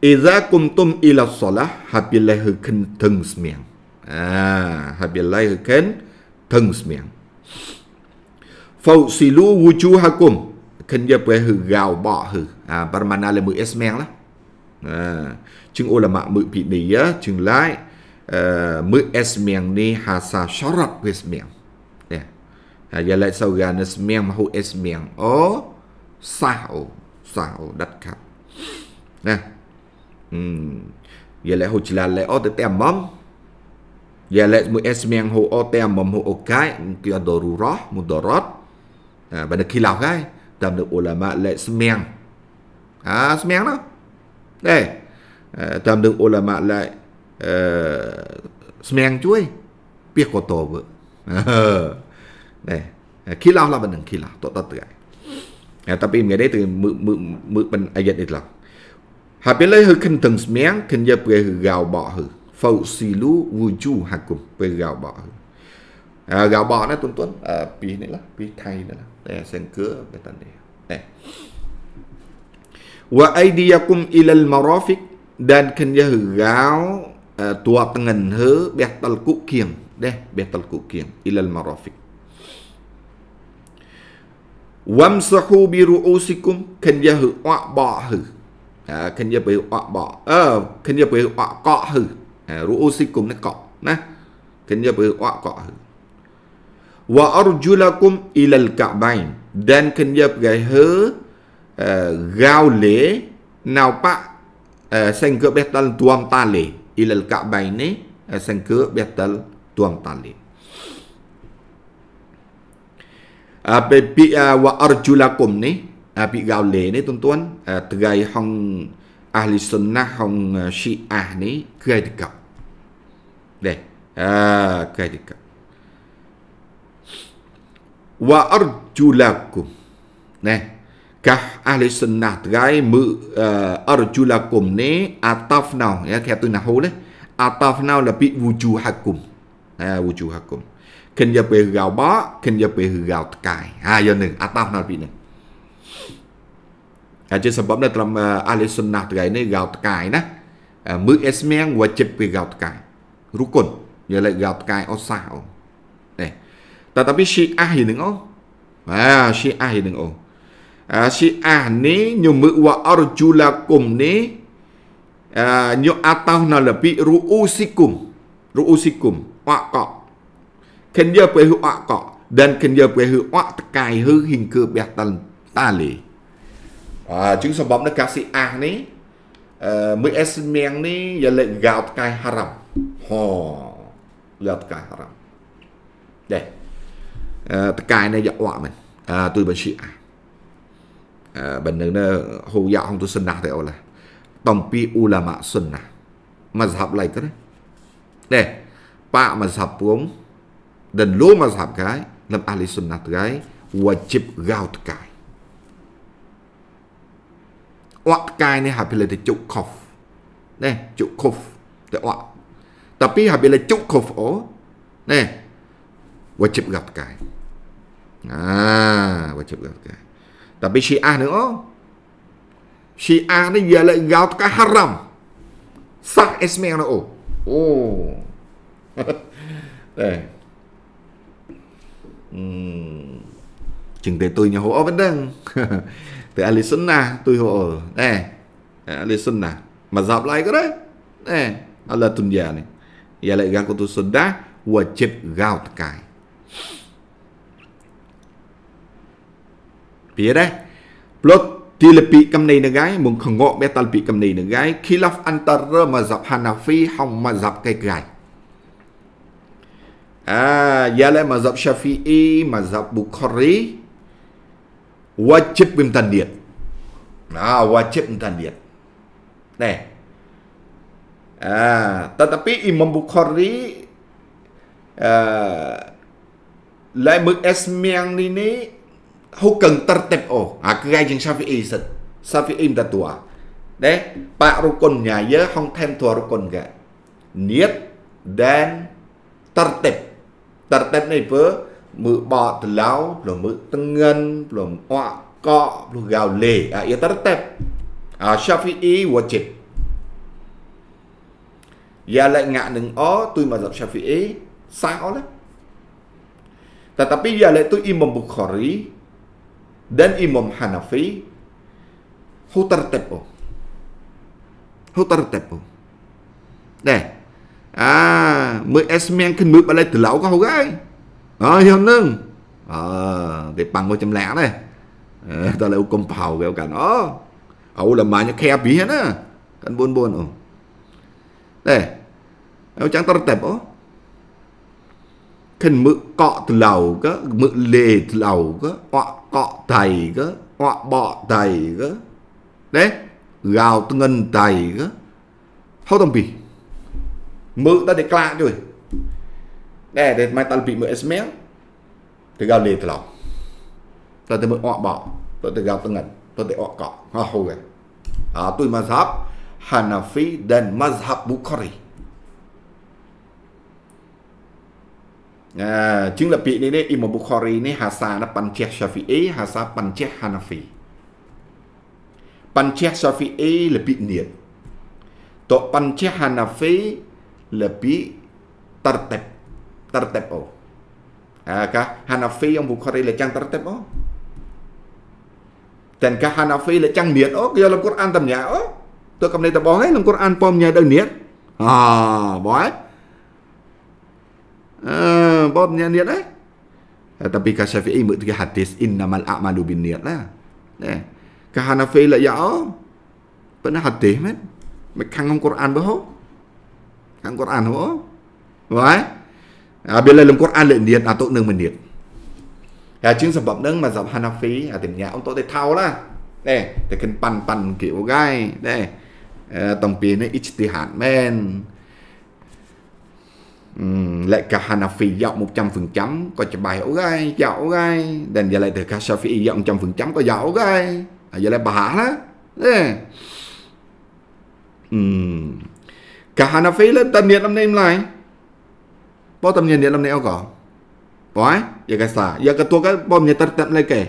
Iza tum ila salah habilai hukin thừng smiang. À, habilai hukin thừng smiang. phau xì lu wuchu hakum. Kinh dập cái hư gào bọ hư. À, ah, barmana là mười esmeng lá. À, ah, chừng ô là mạ mười bị nỉ á, chừng lại. À, mười esmeng ni hasa sharat esmeng. Nè. À, giờ lại sau gà nó smiang mà hư esmeng. Ô, sao, sao đặt khắp. Nè. Yale hojilale o te te mom. Yale mu esmiang ho o te mom ho okai kia dorurah mudarat. À, và được khi lọc cái tầm được ulama lệ smiang. À smiang đó. Đây. À, tầm được ulama lệ uh, smiang chuối. Biết có tổ vợ. Đây. Khi lọc là bằng khi lọc. Tốt tốt tự ai. Tapi mengenai itu ayat itu lah. ហើយពេលហើយគិនទាំងស្មៀងគិនយកពេលហើយកៅបោហើយហ្វោស៊ីលូវូជូហាក់គុំពេលកៅបោហើយកៅបោណាទុនទុនពីនេះឡាពីថៃណាតែសេងគឺបែតានេះតែ ha, ha, lah, lah. eh, eh. wa aydiyakum ila almarafiq dan kan ya gao ha, tua tengen he be tal ku kiang deh be tal ku kiang ila almarafiq wamsahu bi ruusikum kan ya wa ba he ขึ้นยับไปอ่ะบ่เออขึ้นยับไปอ่ะเกาะหือรู้สิกุมนะเกาะนะขึ้นยับไปอ่ะเกาะหือว่าอรจุลกุมอิลลกะบัยดันขึ้นยับไปหือเออกาวเล่แนวปะเออสังเกตเบตัลตัวมตาเล่อิลลกะบัยนี่เออสังเกตเบตัลตัวมตาเล่ Apa bi wa arjulakum ni à, bị gào lễ đấy tuần tuần à, từ gây hong ahli sunnah hong shi à đấy gây được cặp đây à, gây được cặp wa arjulakum này kah ahli sunnah gai mự uh, arjulakum ne ataf nào ya theo tôi nào hô đấy ataf nào là bị wuju hakum à, wuju hakum kinh giờ bị gạo bó kinh giờ bị gạo cài à giờ nữa, ataf nào bị nữa. ហើយជាសម្បត្តិត្រឹមអាលីសុនណាថ្ងៃនេះកោតកាយណាមើអេស្មៀងវ៉ាជិបពីកោតកាយរុគុននិយាយលេខកោតកាយអស់សះអូនេះតែតាពីឈីអាហ៊ីនឹងអូបាទឈីអាហ៊ីនឹងអូអាឈីអានេះញមឺវ៉ាអរជូឡាគុំនេះអញអាតោណលពីរូអ៊ូស៊ីគុំរូអ៊ូស៊ីគុំអកក kan dia pergi ak kak dan kan dia pergi ak tekai hu hingga biar tali À, chữ sản phẩm nó ca sĩ A ní mới es miang ní giờ lệ gạo cái haram hò gạo cái haram đây cái này dạo quả mình à, tôi bên sĩ A à, bên nữ nó hù dạo không tôi sinh nạc thế ổ là tổng pi ulama sunnah mazhab lại cái đây pak mazhab cũng dan lu mazhab cái lam ahli sunnah cái wajib gạo cái អត់ផ្កាយនេះ hability ជុកខុសណែជុកខុសតែអត់តែពី hability ជុកខុសអូណែ wajib កាត់ផ្កាយអា wajib កាត់ផ្កាយតែពី Shia នឹងអូ Shia នេះវាលើកកោតផ្កាយ haram សោះ ismi អូអូតែអឺ chừng để tôi nhà hộ ở bên đằng từ Arizona tôi họ ở Alison Arizona mà dọc lại cái đấy đây là tuần già này giờ lại gang của tôi sơn đá và chết gạo cái bia đấy plot bị cầm này nè gái muốn không ngọ bé tal bị cầm này nè gái khi lắp antar mà dọc Hanafi hòng mà dọc cái gái à giờ lại mà dọc Shafi'i mà dọc Bukhari wajib mtandiyat nah wajib mtandiyat nah ah tetapi Imam Bukhari ah lại mực esmiang ni ni hô cần tertib ô à cứ ai chừng Shafi'i sật Shafi'i ta tua đấy ba rukun nhà nhớ không thêm thua rukun cả niat dan tertib tertib này vừa bọ từ rồi rồi rồi ngân cọ à à yên sao ý lại đừng ó tôi mà dập มือบอตแล้วหรือมือตั้งเงินหรืออ่ะก็หรือกาวเล่อ่ะยตัดเต็บอ่ะชาฟีอีวัวจิตยาเลยงะหนึ่งอ๋อตุยมาจากชาฟีอีสาวเลย giờ lại tôi Imam Bukhari dan Imam Hanafi hu tertib oh. Hu tertib oh. Đây. À, mới Esmen kinh mới bà lại từ lão có hầu gái ờ hiền nương, à, để bằng một trăm lẻ này ờ, ta lại công phào kêu cả nó ấu là mà nhá khe bí hết á cần buồn buồn ồ ờ. đây ấu chẳng tao đẹp ố khẩn mự cọ từ lầu cơ mự lề từ lầu cơ ọ cọ thầy cơ ọ bọ thầy cơ đấy gào từ ngân thầy cơ thâu tầm bì mự ta để cạ rồi mai bị mượn mượn tôi tôi tôi tôi liền họ họ bỏ, cọ, ដែរតែមកតលពីមើអេសមែលទៅកៅលេត្រឡប់ទៅទៅមើអកបោទៅទៅកៅទាំងទៅទៅអកកហោហូកអាទុយម៉ាសាប់ à, Hanafi dan mazhab Bukhari À, chính là bị này đấy Imam Bukhari này hasa nó pancheh Shafi'i hasa pancheh Hanafi pancheh Shafi'i lebih niat to pancheh Hanafi lebih tập. tertib Adakah Hanafi yang Bukhari lecang tertib oh? Tenkah Hanafi lecang niat oh? Kaya dalam Quran tam niat oh? Tu kam nita bohai dalam Quran pom niat dan niat. Ah, bohai. Ah, pom niat niat eh. Tapi kah Syafi'i muk tu hadis innamal a'malu bin niat lah. Eh. Kah Hanafi la ya oh. Pernah hadis men. Mekan Quran bohong. Kan Quran bohong. Bohai. bên lề belum Quran lệ niên à tốt nương mình niên à chứng sản phẩm nâng mà dọc Hanafi à tìm nhà ông tốt để thao đó đây để cần ปั่นปั่น kiểu gai đây à, tổng tiền này hạn men lại cả Hanafi một trăm phần trăm có chả bài ổ gai dạo gai đền giờ lại từ cả Shafi một trăm phần trăm có dạo gai à, giờ lại bà đó đây cả Hanafi lên tầm nhiệt năm nay lại bottom nhìn điện lâm này ao cỏ bói giờ cái xả giờ cái tua cái bom nhìn tật tật lấy kể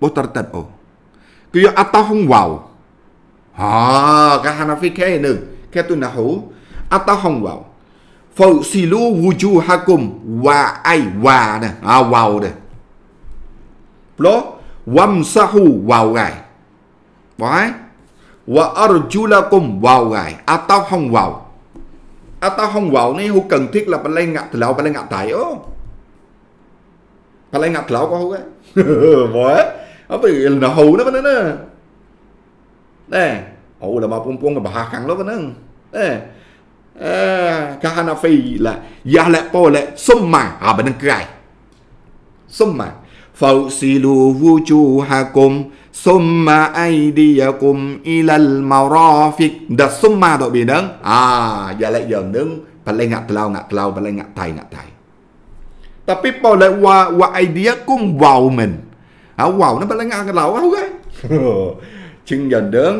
bố tật tật ồ cứ giờ ắt tao không vào hả cái hanafi khe nữa khe tôi là hủ ắt tao không vào phẩu xì lũ wuju hakum và ai và nè à vào nè lo wam sahu vào gài bói và arjulakum vào gài ắt tao không vào à, tao không vào này hú cần thiết là bà lên ngạc lão bà lên ngạc tại ô bà lên ngạc lão có hú á bỏ nó bị nó hù nó bên đó nè ồ là mà pung pung bà hà khăn lắm bên đó nè kahana phi là ya lẹ po lẹ sum mà à bên đó cái sum mà فاغسلوا وجوهكم ثم ايديكم الى المرافق ដល់ ثم ដល់ពីហ្នឹងអាយ៉ាលេយើងនឹងបលេងងាក់ក្លោងាក់ក្លោបលេងងាក់តៃងាក់តៃតពីបលេវ៉ាវ៉ាអៃឌីយ៉ាគុំវ៉ៅមិនអើវ៉ៅហ្នឹងបលេងងាក់ក្លោហៅគេជឹងយ៉ាងដឹង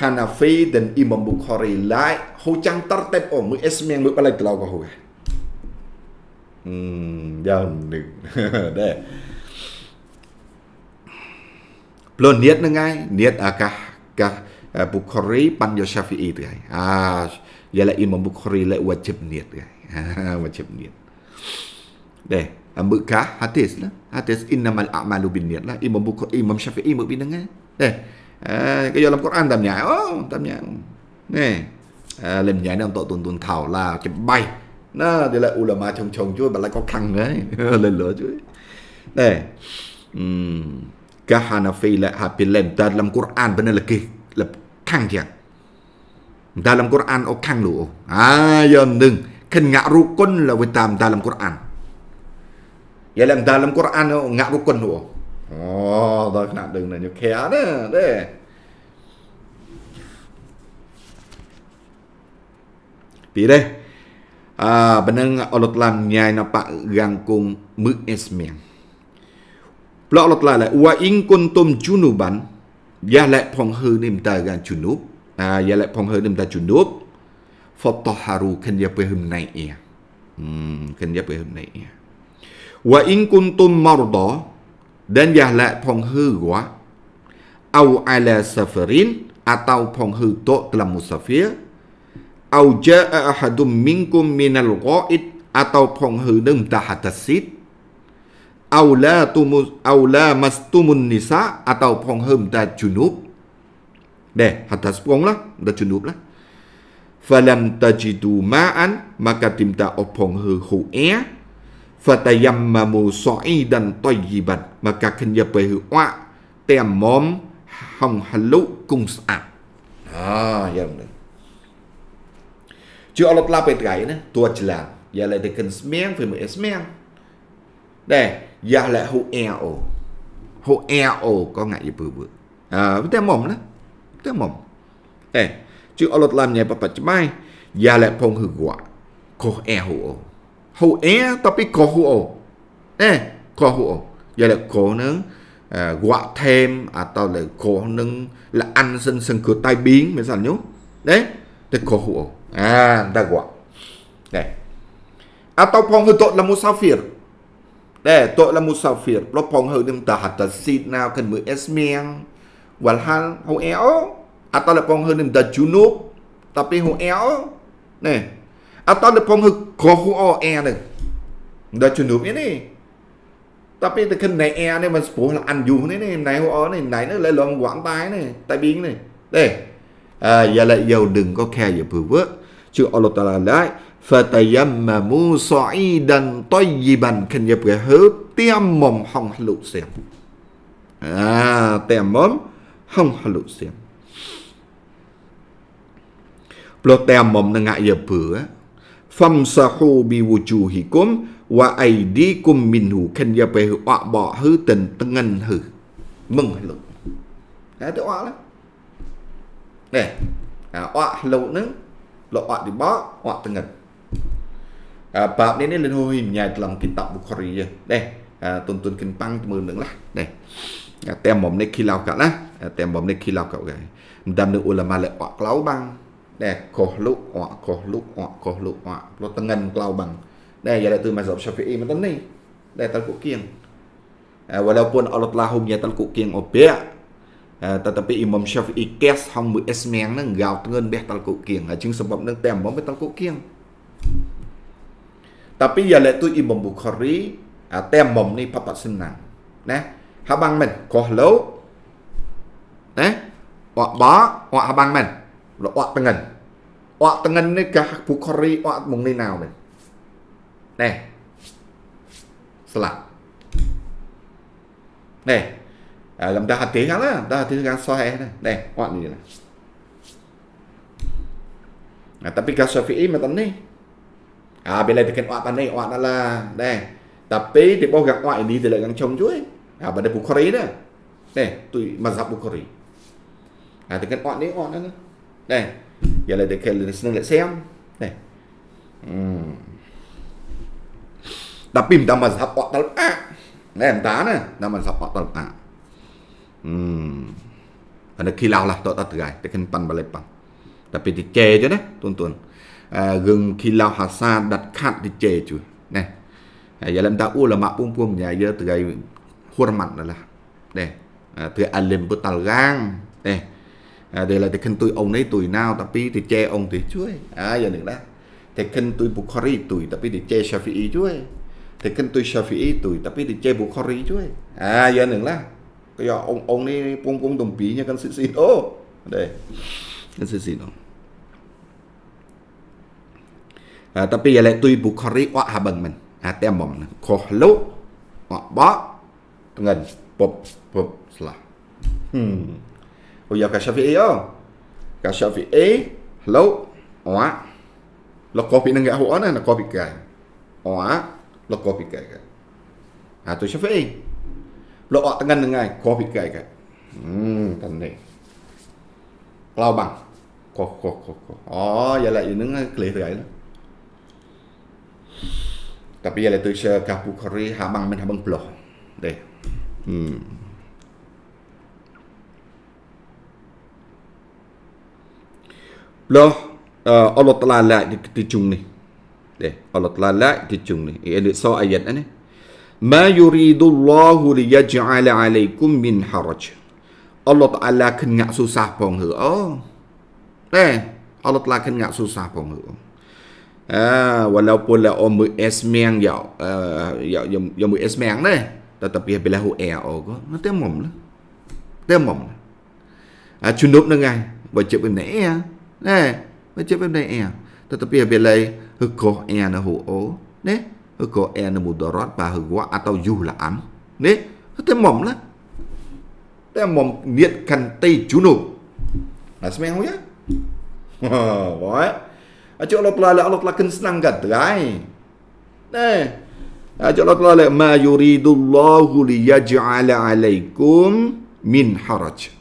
Hanafi dan Imam Bukhari lại hujang tertib oh mu esmiang mu balik telau kau. Hmm, jangan deh. plon niat nengai niat à, akah kah à, Bukhari panjo Syafi'i tu kai. Ah ialah Imam Bukhari la wajib niat kai. À, ha, [LAUGHS] wajib niat. Deh, ambil kah hadis lah. Hadis innamal a'malu bin niat lah. Imam Bukhari Imam Syafi'i ambil bin kan. Deh. À, cái do làm Quran tam nhạc ô tam nhạc nè à, làm nhạc đang tội tuần tuần thảo là chấm bay nó thì là ulama chong chong chúa bà lại có khăn đấy [LAUGHS] lên lửa chúa đây uhm. kahanafilah habilem dalam Quran benar lagi lekang dia dalam Quran oh kang lu ayo neng kan ngak rukun lah witam dalam Quran ya dalam dalam Quran oh ngak rukun lu oh dah nak deng nanya kaya dah deh pi deh à, bên nâng ở luật làm nhai nó bạc gàng cùng mực esmiang เลราะเราลายและว่าอิงกุนตุมจุนุบันยาและพองเฮนิมตาการจุนุบอ่ายาและพองเฮนิมตาจุนุบฟอตฮารุคันยาเปหึมในเอียอืคันยาเปหึมในเอียว่าอิงกุนตุมมารดอยา n ya la phong hư quá au ala safarin a t เ u าพอง g hư to d a l a มุส s a f i เอาเจอ ahadum m ม n k u m m ม n a l g h a อ d atau phong hư n ื n g t a h a t a s s ิ d Aula tumus aula mastumun nisa atau ponghum da junub. Deh, hatas phong lah, da junub lah. Falam tajidu ma'an maka timta opong hư hu e. Fatayammamu so'idan toyiban maka kenya pehu wa tem mom hong halu cung sa'at. Ah, ya benar. Chứ Allah telah petai na tua jelang. Ya lai tekan semiang, firma semiang. Đây, ya la hu eo hu eo có ngại gì bự bự à bữa mồm đó bữa mồm ê chứ Allah làm nhà bắp chứ mai ya la phong hư quả có e hu o hu e tapi có hu o ê có hu o ya la có nướng quả à, thêm à tao lại có nâng là ăn sân sân cửa tai biến mới sao nhú đấy tức có hu o à ta quả đây à tao phong hư tội là musafir để tội là musafir, lo pong hơ đừng ta hạt ta xịt nào cần mười esmiang. Wal hal hau eo. Atau là pong hơ đừng ta junub. Tapi hau eo. Nè. Atau là pong hơ có hau o e này, Đã này, ini. Tapi từ cần này e này mà sport là ăn dùng này này. Này hau o này. Này nó lại lòng quảng tay này. Tay biến này. Đây. À, giờ lại giàu đừng có khe giờ vừa vớt. Chứ Allah là đấy. fatayammamu sa'idan tayyiban can you help tiammum hong hlu siam à tiammum hong hlu siam lo tiammum na ngạ yệp bữa famsahu bi wujuhikum wa aydikum minhu can you help ọ bỏ hư tình ngân hư mừng hlu đấy tự ọ lắm nè à ọ hlu nữa lộ ọ đi bỏ ọ từng ngân បោកនេះលឿនហួយញ៉ៃក្លងពីតបុគ្គរីដែរទុនទុនគិនប៉ាំងមើលនឹងឡាដែរតែមុំនេះគីឡោកណាតែមុំនេះគីឡោកគេមិនដាំនឹងអ៊ូឡាម៉ាលអកក្លៅបាំងដែរកោះលុកអកកោះលុកអកកោះលុកអកព្រោះតងិនក្លៅបាំងដែរយ៉ាទៅមកសបឆាភីអ៊ីមិនដឹងនេះដែរតលគុកគៀង walaupun Allah telah menyatakan ku kieng opiak tetapi Imam Syafi'i kes hang bu esmeng nang gao tengen beh tal ku kieng jeung sebab nang tem bom tal ku kieng tapi ya lek tu ibum bukhari ah, tem bom ni papa senang nah habang men ko lo nah wa ba wa habang men lo wa tengen wa tengen ni ka bukhari wa mung ni nao men nah selak nah dalam ah, dah hati kan lah dah hati kan sahih dah nah wa ni lah. Nah, tapi kalau Syafi'i macam ni, à bên này thì thì cái này là đây, tập tekan oat pandai oat adalah deh tapi dia bawa oat ini dia dengan cong jua ah pada bukhari dah deh tu mazhab bukhari ah tekan oat ni oat dah deh ya lah tekan listener lại xem đây, tập deh hmm tapi minta mazhab oat talqa deh minta nah minta mazhab oat talqa hmm pada kilau lah tak tak terai tekan pan balai pan thì diceh cho đấy tuan-tuan À, gừng khi lao hà sa đặt khăn thì chê chú này giờ làm ta u là mạ bung bung nhà giờ từ cái khuôn mặt là để à, từ alim bút tal gang để à, đây là thì khen tôi ông ấy tuổi nào tapi thì che ông thì chuối à giờ được đó thì khen tôi bukhari tuổi tapi thì che shafi'i chuối thì khen tôi Shafi tuổi tapi thì che bukhari chuối à giờ được đó bây giờ ông ông ấy bung bung đồng bí nha cần sự xin ô đây cần sự xin ông tapi ialah tui Bukhari wak habang men hati among kohlu wak bak dengan pop pop selah hmm oh ya kasyafi'i ya kasyafi'i hello wak lo kopi nang gak huana na kopi kai wak lo kopi kai kai ha tu syafi'i lo wak dengan dengan kopi kai kai hmm tandai lao bằng ko ko ko ko oh ya lại những cái clear rồi đó tapi ialah tu saya kapu kori hamang men hamang peloh deh hmm peloh uh, Allah telah lak di, di cung ni deh Allah telah lak di cung ni ini eh, so ayat ni ما يريد الله ليجعل عليكم من حرج Allah Ta'ala kena susah pun Oh Eh Allah Ta'ala kena susah pun Oh à, và walau pula omu esmeng yau yau yom yom esmeng ne tetapi bila hu air có, nó tem mỏng la tem mỏng. à chun nộp nó ngay bởi chụp bên này air nè bởi chụp bên này air tetapi bila hu ko air nó hu o nè hu ko air e nó mudarat và quá, wa atau yu là ấm, nè nó tem mỏng la tem mỏng niat kan tay chun nộp là smeng hu ya Wah, Acik Allah telah Allah telah kena senang kata ai. Eh. Acik Allah telah ma yuridullahu liyaj'ala alaikum min haraj.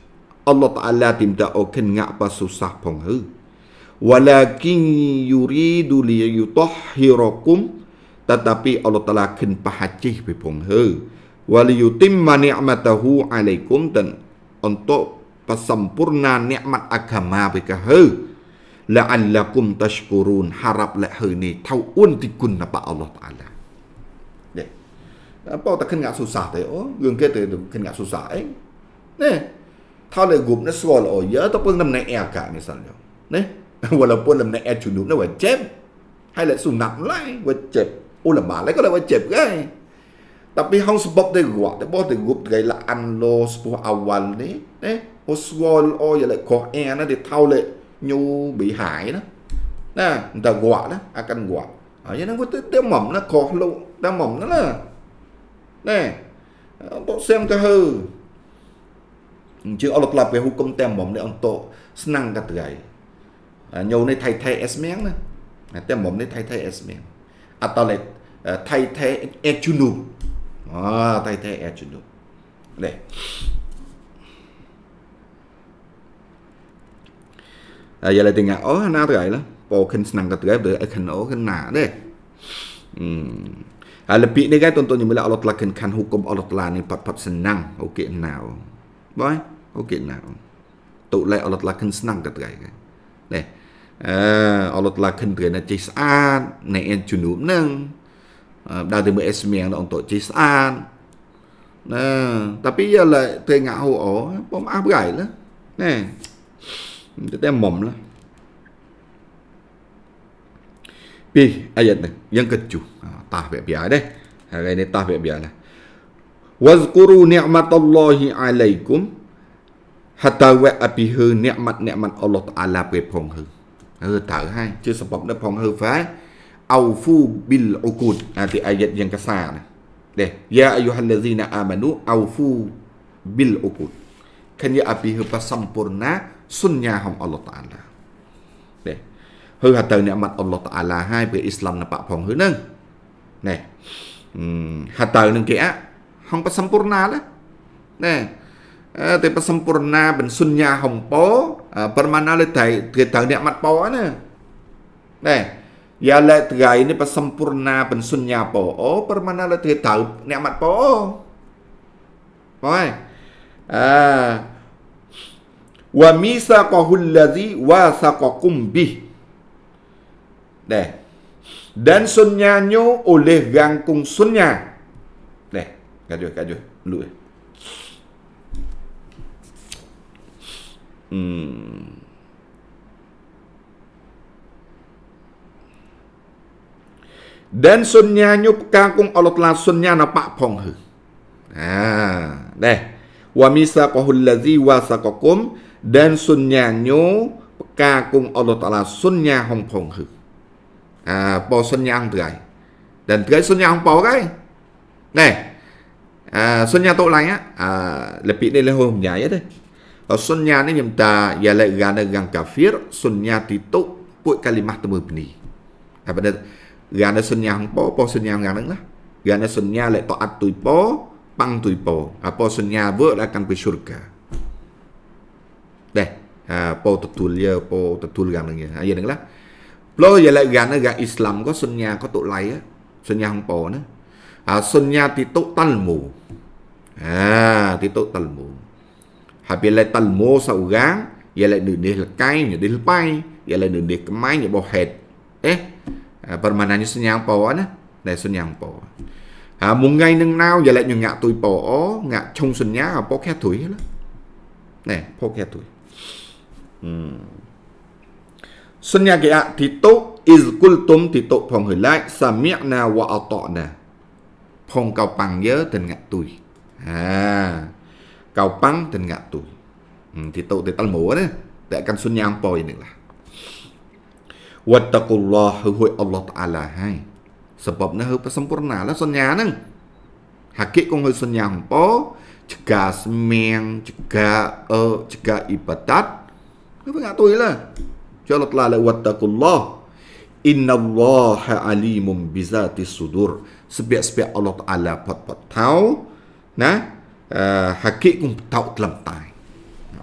Allah Taala timta okan oh, ngak pas susah pong he. Walakin yuridu liyutahhirakum tetapi Allah Taala ken pahacih pe pong he. Wal yutimma ni'matahu alaikum dan untuk pesempurna nikmat agama pe la'allakum tashkurun harap lek heu ni tau un tikun napa Allah taala ni apa tak kena susah tu oh geng ke tu kena susah eh ni tau le gup ni sual oh ya ataupun lam naik air kat misalnya ni walaupun lam naik air junub ni wajib hai lek sunat lai wajib ulama lai kalau wajib kan tapi hang sebab dia ruak dia boh dia rup dia la an lo sepuh awal ni eh uswal oh ya lek Quran dia tau lek nhu bị hại đó nè người ta gọa đó à căn gọa ở dưới nó có tới mỏng nó khó luôn, ta mỏng nó là nè bộ xem cái hư chưa ông lập lập về công tem mỏng để ông tổ snang cả từ ấy à, nhiều này thay thay es miếng nè à, tem mỏng này thay thay es miếng à tao lại thay thế echunu à, thay thế echunu à, e đây giờ lại tình ngã ó na tới là po khen snang cái tới được khen ó khen nà đấy à lập bị này cái tuần tuần như mới là Allah khen khan hukum Allah là này pat pat senang ok nào boy ok nào tụ lại Allah là khen snang cái tới cái đấy អឺអលត់ឡាខិនត្រេណាចេះស្អាតណែអែនជំនុំនឹងដល់ទៅមើលអេសមៀងដល់តចេះស្អាតណាតាពីយល់ត្រេងាហូអូបំអាប់ហ្កៃណា Mom lah. Pi ayat ni yang ketujuh. Ha, tahbik biar deh. Hari ini tahbik biarlah. Wazkuru ni'matallahi alaikum hatta wa api hư nikmat nikmat Allah Taala ពេលផងហឺអឺតើហើយជាសម្បត្តិនៅផងហឺហ្វាអោហ្វូប៊ីលអ៊ូកូតអាទីអាយតយ៉ាងកសាណាដែរយ៉ាអាយូហានឡាហ្ស៊ីណាអាម៉ានូអោហ្វូប៊ីលអ៊ូកូត Kan ya api hepa sampurna sunnah ของอัลลอฮ์ตาลาเด้គឺហៅទៅអ្នកមាត់អល់ឡោះតាឡាហើយព្រះអ៊ីស្លាមនៅបាក់ផងហ្នឹងណែហៅទៅនឹងគេអហងបសម្ពូរណាណែតែបសម្ពូរណាបិនសុញ្ញាហំពោប្រមាណលើតែគេទៅអ្នកមាត់ពោណាណែយ៉ាលេត្រៃនេះបសម្ពូរណាបិនសុញ្ញាពោអូប្រមាណលើគេទៅអ្នកមាត់ពោបងអើ wa misaqahu wa wasaqakum bih deh dan sunnyanyo oleh gangkung sunnya deh kajuh kajuh lu hmm dan sunnyanyo kangkung Allah telah sunnya na pak phong he ha. nah deh wa misaqahu allazi wasaqakum bih dan sunya nhố ca cung Allah Ta'ala sunya hong phong hư à po sunya hong trai dan trai sunya hong po cái này à sunya tội lành á à là bị đây là hôm nhà ấy đấy ở sunya nên nhầm ta giờ lại gana gang kafir sunya thì tốt bụi kalimat tu bini à bên đây gana sunya hong po po sunya hong gang đó gana sunya lại taat tu po pang tu po apa sunya vợ đã căn cái syurga ha à, po tutul ye po tutul gan nang ye ha ye nang lah lo ye le gan ga islam ko sunya ko tu lai á sunya hong po na ha sunya ti tu talmu ha ti tu talmu ha bi le talmu sa u gan ye le nu ni le kai ni dil pai ye le nu ni kmai ni bo het eh permananya sunya hong po na để sunya hong po à, một ngày nâng nào giờ lại những ngạ tuổi bỏ ngạ trong sân nhá à, bó khét thủy hết nè bó khét thủy សញ្ញាកៈទិតុអ៊ីសគុលទុំទិតុផងហើយឡាច់សាមៈណាវអតណាផងកៅប៉ាំងយើទិនងាក់ទុយហាកៅប៉ាំងទិនងាក់ទុយទិតុទិតលមោណាតែកាន់សុញញ៉ាំប៉យនេះឡាវត្តកុលឡោះហើយអល់ឡោះតាឡាហើយ sebab នេះហើយសម្ពូរណាឡាសុញញ៉ាហ្នឹងហាកិកងហើយសុញញ៉ាំប៉ោចកាស្មៀងចកាអឺចកាអ៊ីបតាត់ Kau pun ingat tu lah. Jalat lalai wattakullah. Inna Allah alimum bizati sudur. Sebiak-sebiak Allah Ta'ala pot-pot tau. Nah, uh, hakik kum tau dalam tai.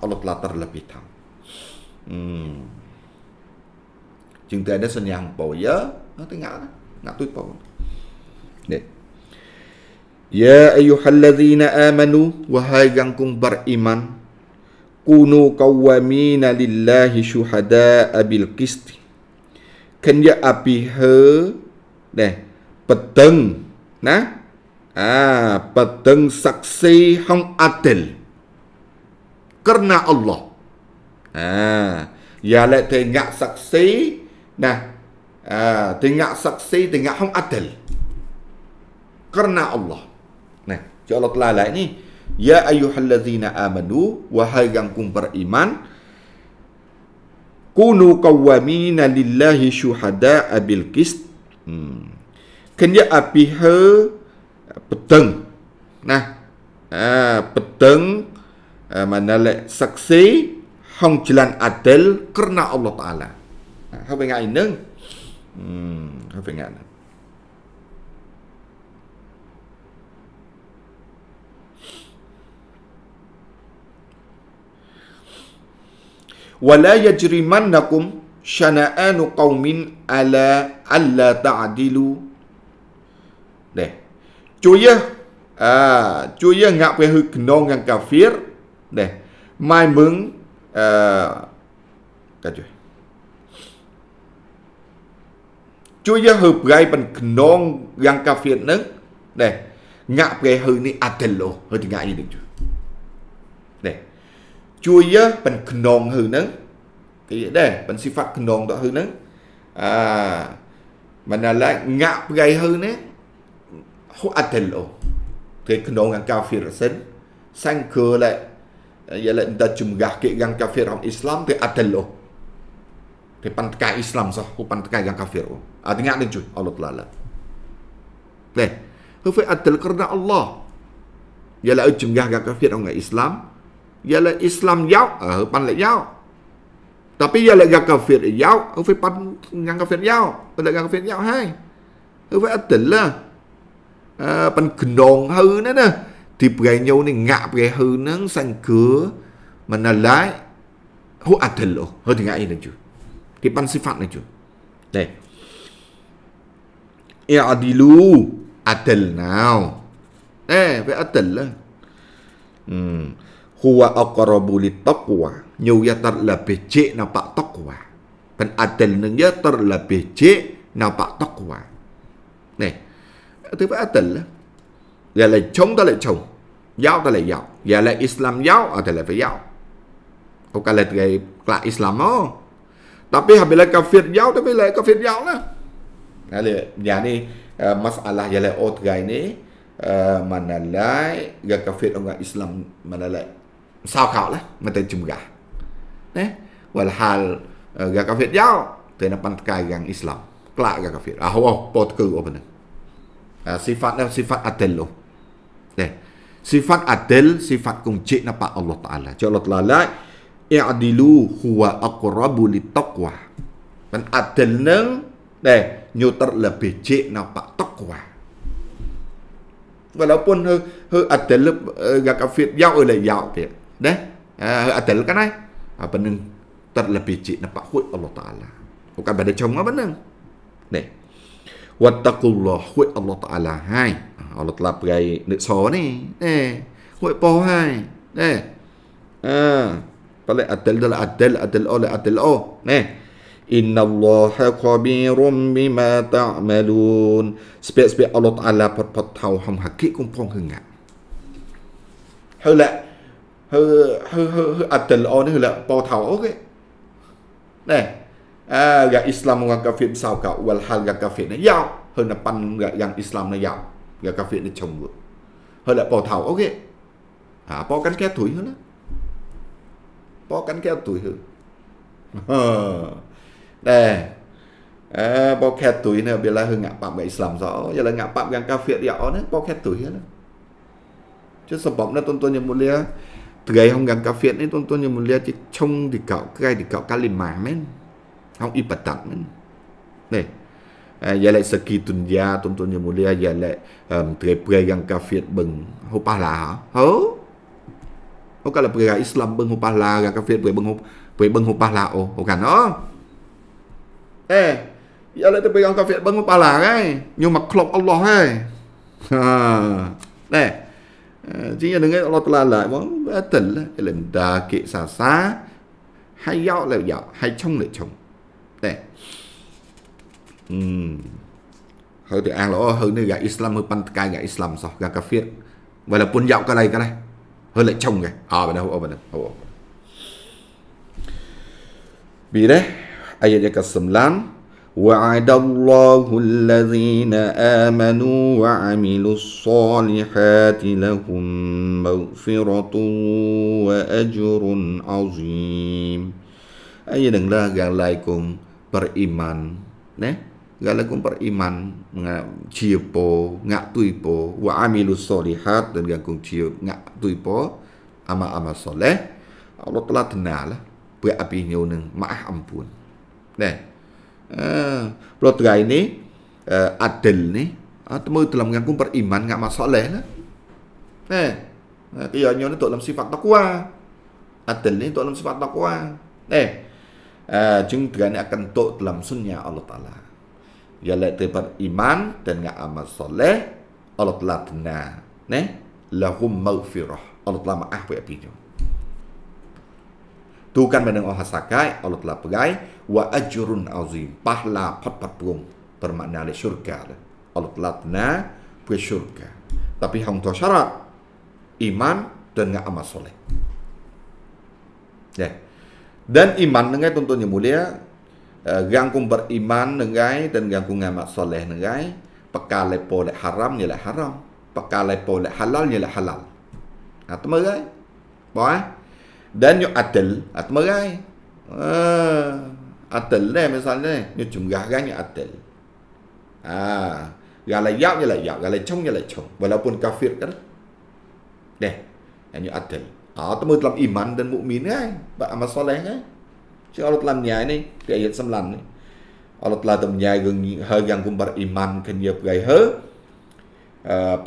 Allah telah terlebih tau. Hmm. Cinta ada senyang pau ya. Nak tengah lah. Nak tuit pau. Nek. Ya ayuhalladzina amanu Wahai yang kum beriman kunu qawwamina lillahi syuhada bil qist kan ya api he deh peteng na ah peteng saksi hang adil kerana Allah ha, ah ya le tengak saksi nah ah tengak saksi tengak hang adil kerana Allah nah jalat lalai ni Ya ayuhallazina amanu Wahai yang kum beriman Kunu qawwamina lillahi syuhada abil kist hmm. Kenya apiha Peteng Nah ah, Peteng ah, Mana lek saksi Hong jalan adil Kerana Allah Ta'ala Hapa ingat ini Hmm, hapa ingat ini ولا يجرمنكم شنآن قوم على ألا تعدلوا Nè, Chúa Giê, à, Chúa Giê ngạc về hư nông ngang cà phiết, nè, mai mừng, à, cả chuyện. Chúa Giê hợp gai bằng nông ngang cà phiết nâng, nè, ngạc về hư ni atello, hơi thì ngại gì được chưa? ជួយយើប៉ិនខ្នងហឺហ្នឹងគេដែរប៉ិនស៊ីហ្វាត់ខ្នងដកហឺហ្នឹងអាមិនឡាងាក់ប្រៃហឺណាហូអត់ទេលអូគេខ្នងកាហ្វេរសិនសាំងគើឡែយឡែដជំងះគេកាំកាហ្វេរំអ៊ីស្លាមគេអត់ទេលអូគេប៉ាន់តកាអ៊ីស្លាមសោះហូប៉ាន់តកាកាហ្វេរអូអត់ងាក់នឹងជួយអល់ឡោះឡាឡានេះហឺហ្វអត់ទេលក្រណាអល់ឡោះយឡែជំងះកាហ្វេរងអ៊ីស្លាម là Islam giáo ở pan lại giáo tapi ialah gak kafir giáo ở phải pan ngang kafir giáo ở lại ngang kafir giáo hai ở phải ắt tỉnh là à, pan kendong hư nữa nè thì gai nhau này ngạ gai hư nắng sang cửa mà là lái hú ắt tỉnh lộ hơi thì ngạ này nữa chứ thì pan si phạt này chứ đây i'adilu atil nào eh phải ắt tỉnh là ừ. huwa aqrabu taqwa nyu ya tar lebih cek nampak taqwa ben adil neng ya tar lebih cek nampak taqwa neh itu ba adil lah. ya le chong ta le chong yao ta le yao ya le islam yao adil ah, le yao o ka le tre kla islam mo tapi habis le kafir yao tapi le kafir yao lah ya le ya ni eh, masalah ya le ot ga ni Uh, eh, manalai ya kafir orang Islam manalai khảo chung saukhalah mata hal eh walhal uh, giáo, kafir là tena ờ, pantkai gang Islam kelak gak kafir ah oh pot ke apa ni sifat à, sifat adil lo si sifat cùng sifat kunci napa Allah Taala cho Allah Taala Adilu huwa akurabu aqrabu litaqwa man adil nang eh nyuter lebih cik pak taqwa Walaupun hư, hư adil gak kafir jauh le giáo dia deh uh, adil kan ai uh, ah, benang terlebih cik nampak hut Allah Ta'ala bukan pada cuma benang deh wattaqullah hut Allah Ta'ala hai ah, Allah telah pergi nak so ni deh hut po hai deh uh, ha, balik adil adil adil adil oh adil oh deh Inna Allah khabirum bima ta'malun. Sebab-sebab Allah Ta'ala perpatau hum hakik kumpung hengat. Hulak. hư hư hư hư atel on hư po thau ok nè à, gà Islam gà cà phê sao cậu và hai gà cà phê nó giàu hơn là pan gà gà Islam nó giàu gà cà phê nó trồng được hơn là po thau ok à po cánh két tuổi hơn đó po cánh két tuổi hơn [LAUGHS] nè à, két tuổi nè bây là hơn ngạ bạm gà Islam rõ giờ là ngạ bạm gà cà phê giàu nữa po két tuổi hết chứ sập bóng nó tôn tôn như một lia không 그가의 환경카피에는 또는 물리아지 총 디카오 그가의 디카오 칼리마멘 không y bật tặng này à, vậy lại saki tuần gia tôn tôn nhiều một lia giờ lại um, tre pre gang cà phiệt bừng hô pa là hả hố hô cả là pre islam bừng hô pa là gang cà phiệt pre bừng hô pre bừng hô pa là ô hô cả nó ê giờ lại pre gang cà phiệt bừng hô pa là ngay nhưng mà klop Allah ấy này [LAUGHS] chỉ nhận được Sehingga là lại Ta'ala Mong betul lah Dalam kệ xa xa hay dạo là dạo hay trông là trông Đây Hơi thì ăn lỗ hơi nơi gà Islam Hơi pan kai gà Islam sao Gà phê Vậy là pun dạo cái này cái này Hơi lại trông kìa À bên đâu bên đâu benar đấy ai ayat yang sầm 9 وعد الله الذين امنوا وعملوا الصالحات لهم مغفره واجر عظيم Ayah dengarlah galaikum beriman Nah galaikum beriman Cia po ngak tui po Wa amilu solihat dan galaikum cia ngak tui po Amal-amal soleh Allah telah tenal Buat api nyawa ni maaf ampun Nah Menurut saya ini Adil ini Atau ah, uh, dalam yang kumpar iman Tidak masalah lah. Eh Kaya eh, ini dalam sifat takwa Adil ini dalam sifat takwa Eh, eh Jeng uh, ini akan tuk dalam sunnya Allah Ta'ala Ya lek tebar iman Dan tidak amal soleh Allah telah dena Ne Lahum maghfirah Allah Ta'ala maaf ya abinya tu kan benang oh hasakai Allah telah pegai wa ajurun azim pahla pat pat pun bermakna le syurga Allah telah tena pe syurga tapi hang tu syarat iman dan ngak amat soleh yeah. dan iman dengan tuntunnya mulia uh, eh, gangkung beriman dengan dan gangkung amat soleh dengan pekalai pole haram nilai haram pekalai pole halal nilai halal atau ha, nah, mengai Baik. dan yo atel at merai ha atel deh misalnya yo cunggah kan yo atel ha galai yap je lah yap galai chong je lah chong walaupun kafir kan deh dan yo atel ha tu dalam iman dan mukmin kan ba amal soleh kan chứ Allah telah menyai ni ke ayat 9 ni Allah telah menyai hơ yang kum beriman kan yo pegai hơ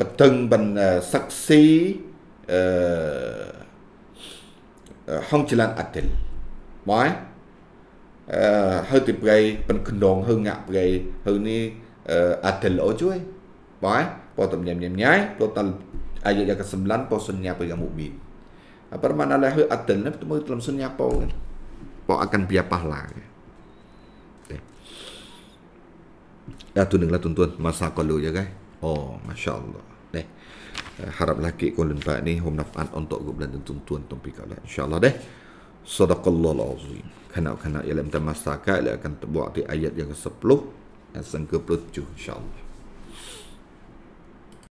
បតឹងបិនសឹកស៊ីអឺហងចលានអតិលបងអឺហើយទីប្រៃប៉ិនក្នុងហឹងងាក់ប្រៃហឹងនេះអតិលអូជួយបងពតញញញញ៉ៃពតអាយយកសម្លាន់ពសញ្ញាប្រមុមីប្រមាណឡើយហឺអតិលនេះមើលត្រឹមសញ្ញាពោពោអកាន់ប្រប៉ះឡាអត់ទុននឹងឡាទុនទុនមកសាកលូយកឯអូម៉ាសាអល់ឡោះ Eh, harap laki ko lempak ni hum nafaat untuk ko belan tentu tuan tuan pika lah insyaAllah deh sadaqallah azim kanak-kanak yang lemta masyarakat dia akan terbuat di ayat yang ke-10 dan yang 10, 7 insyaAllah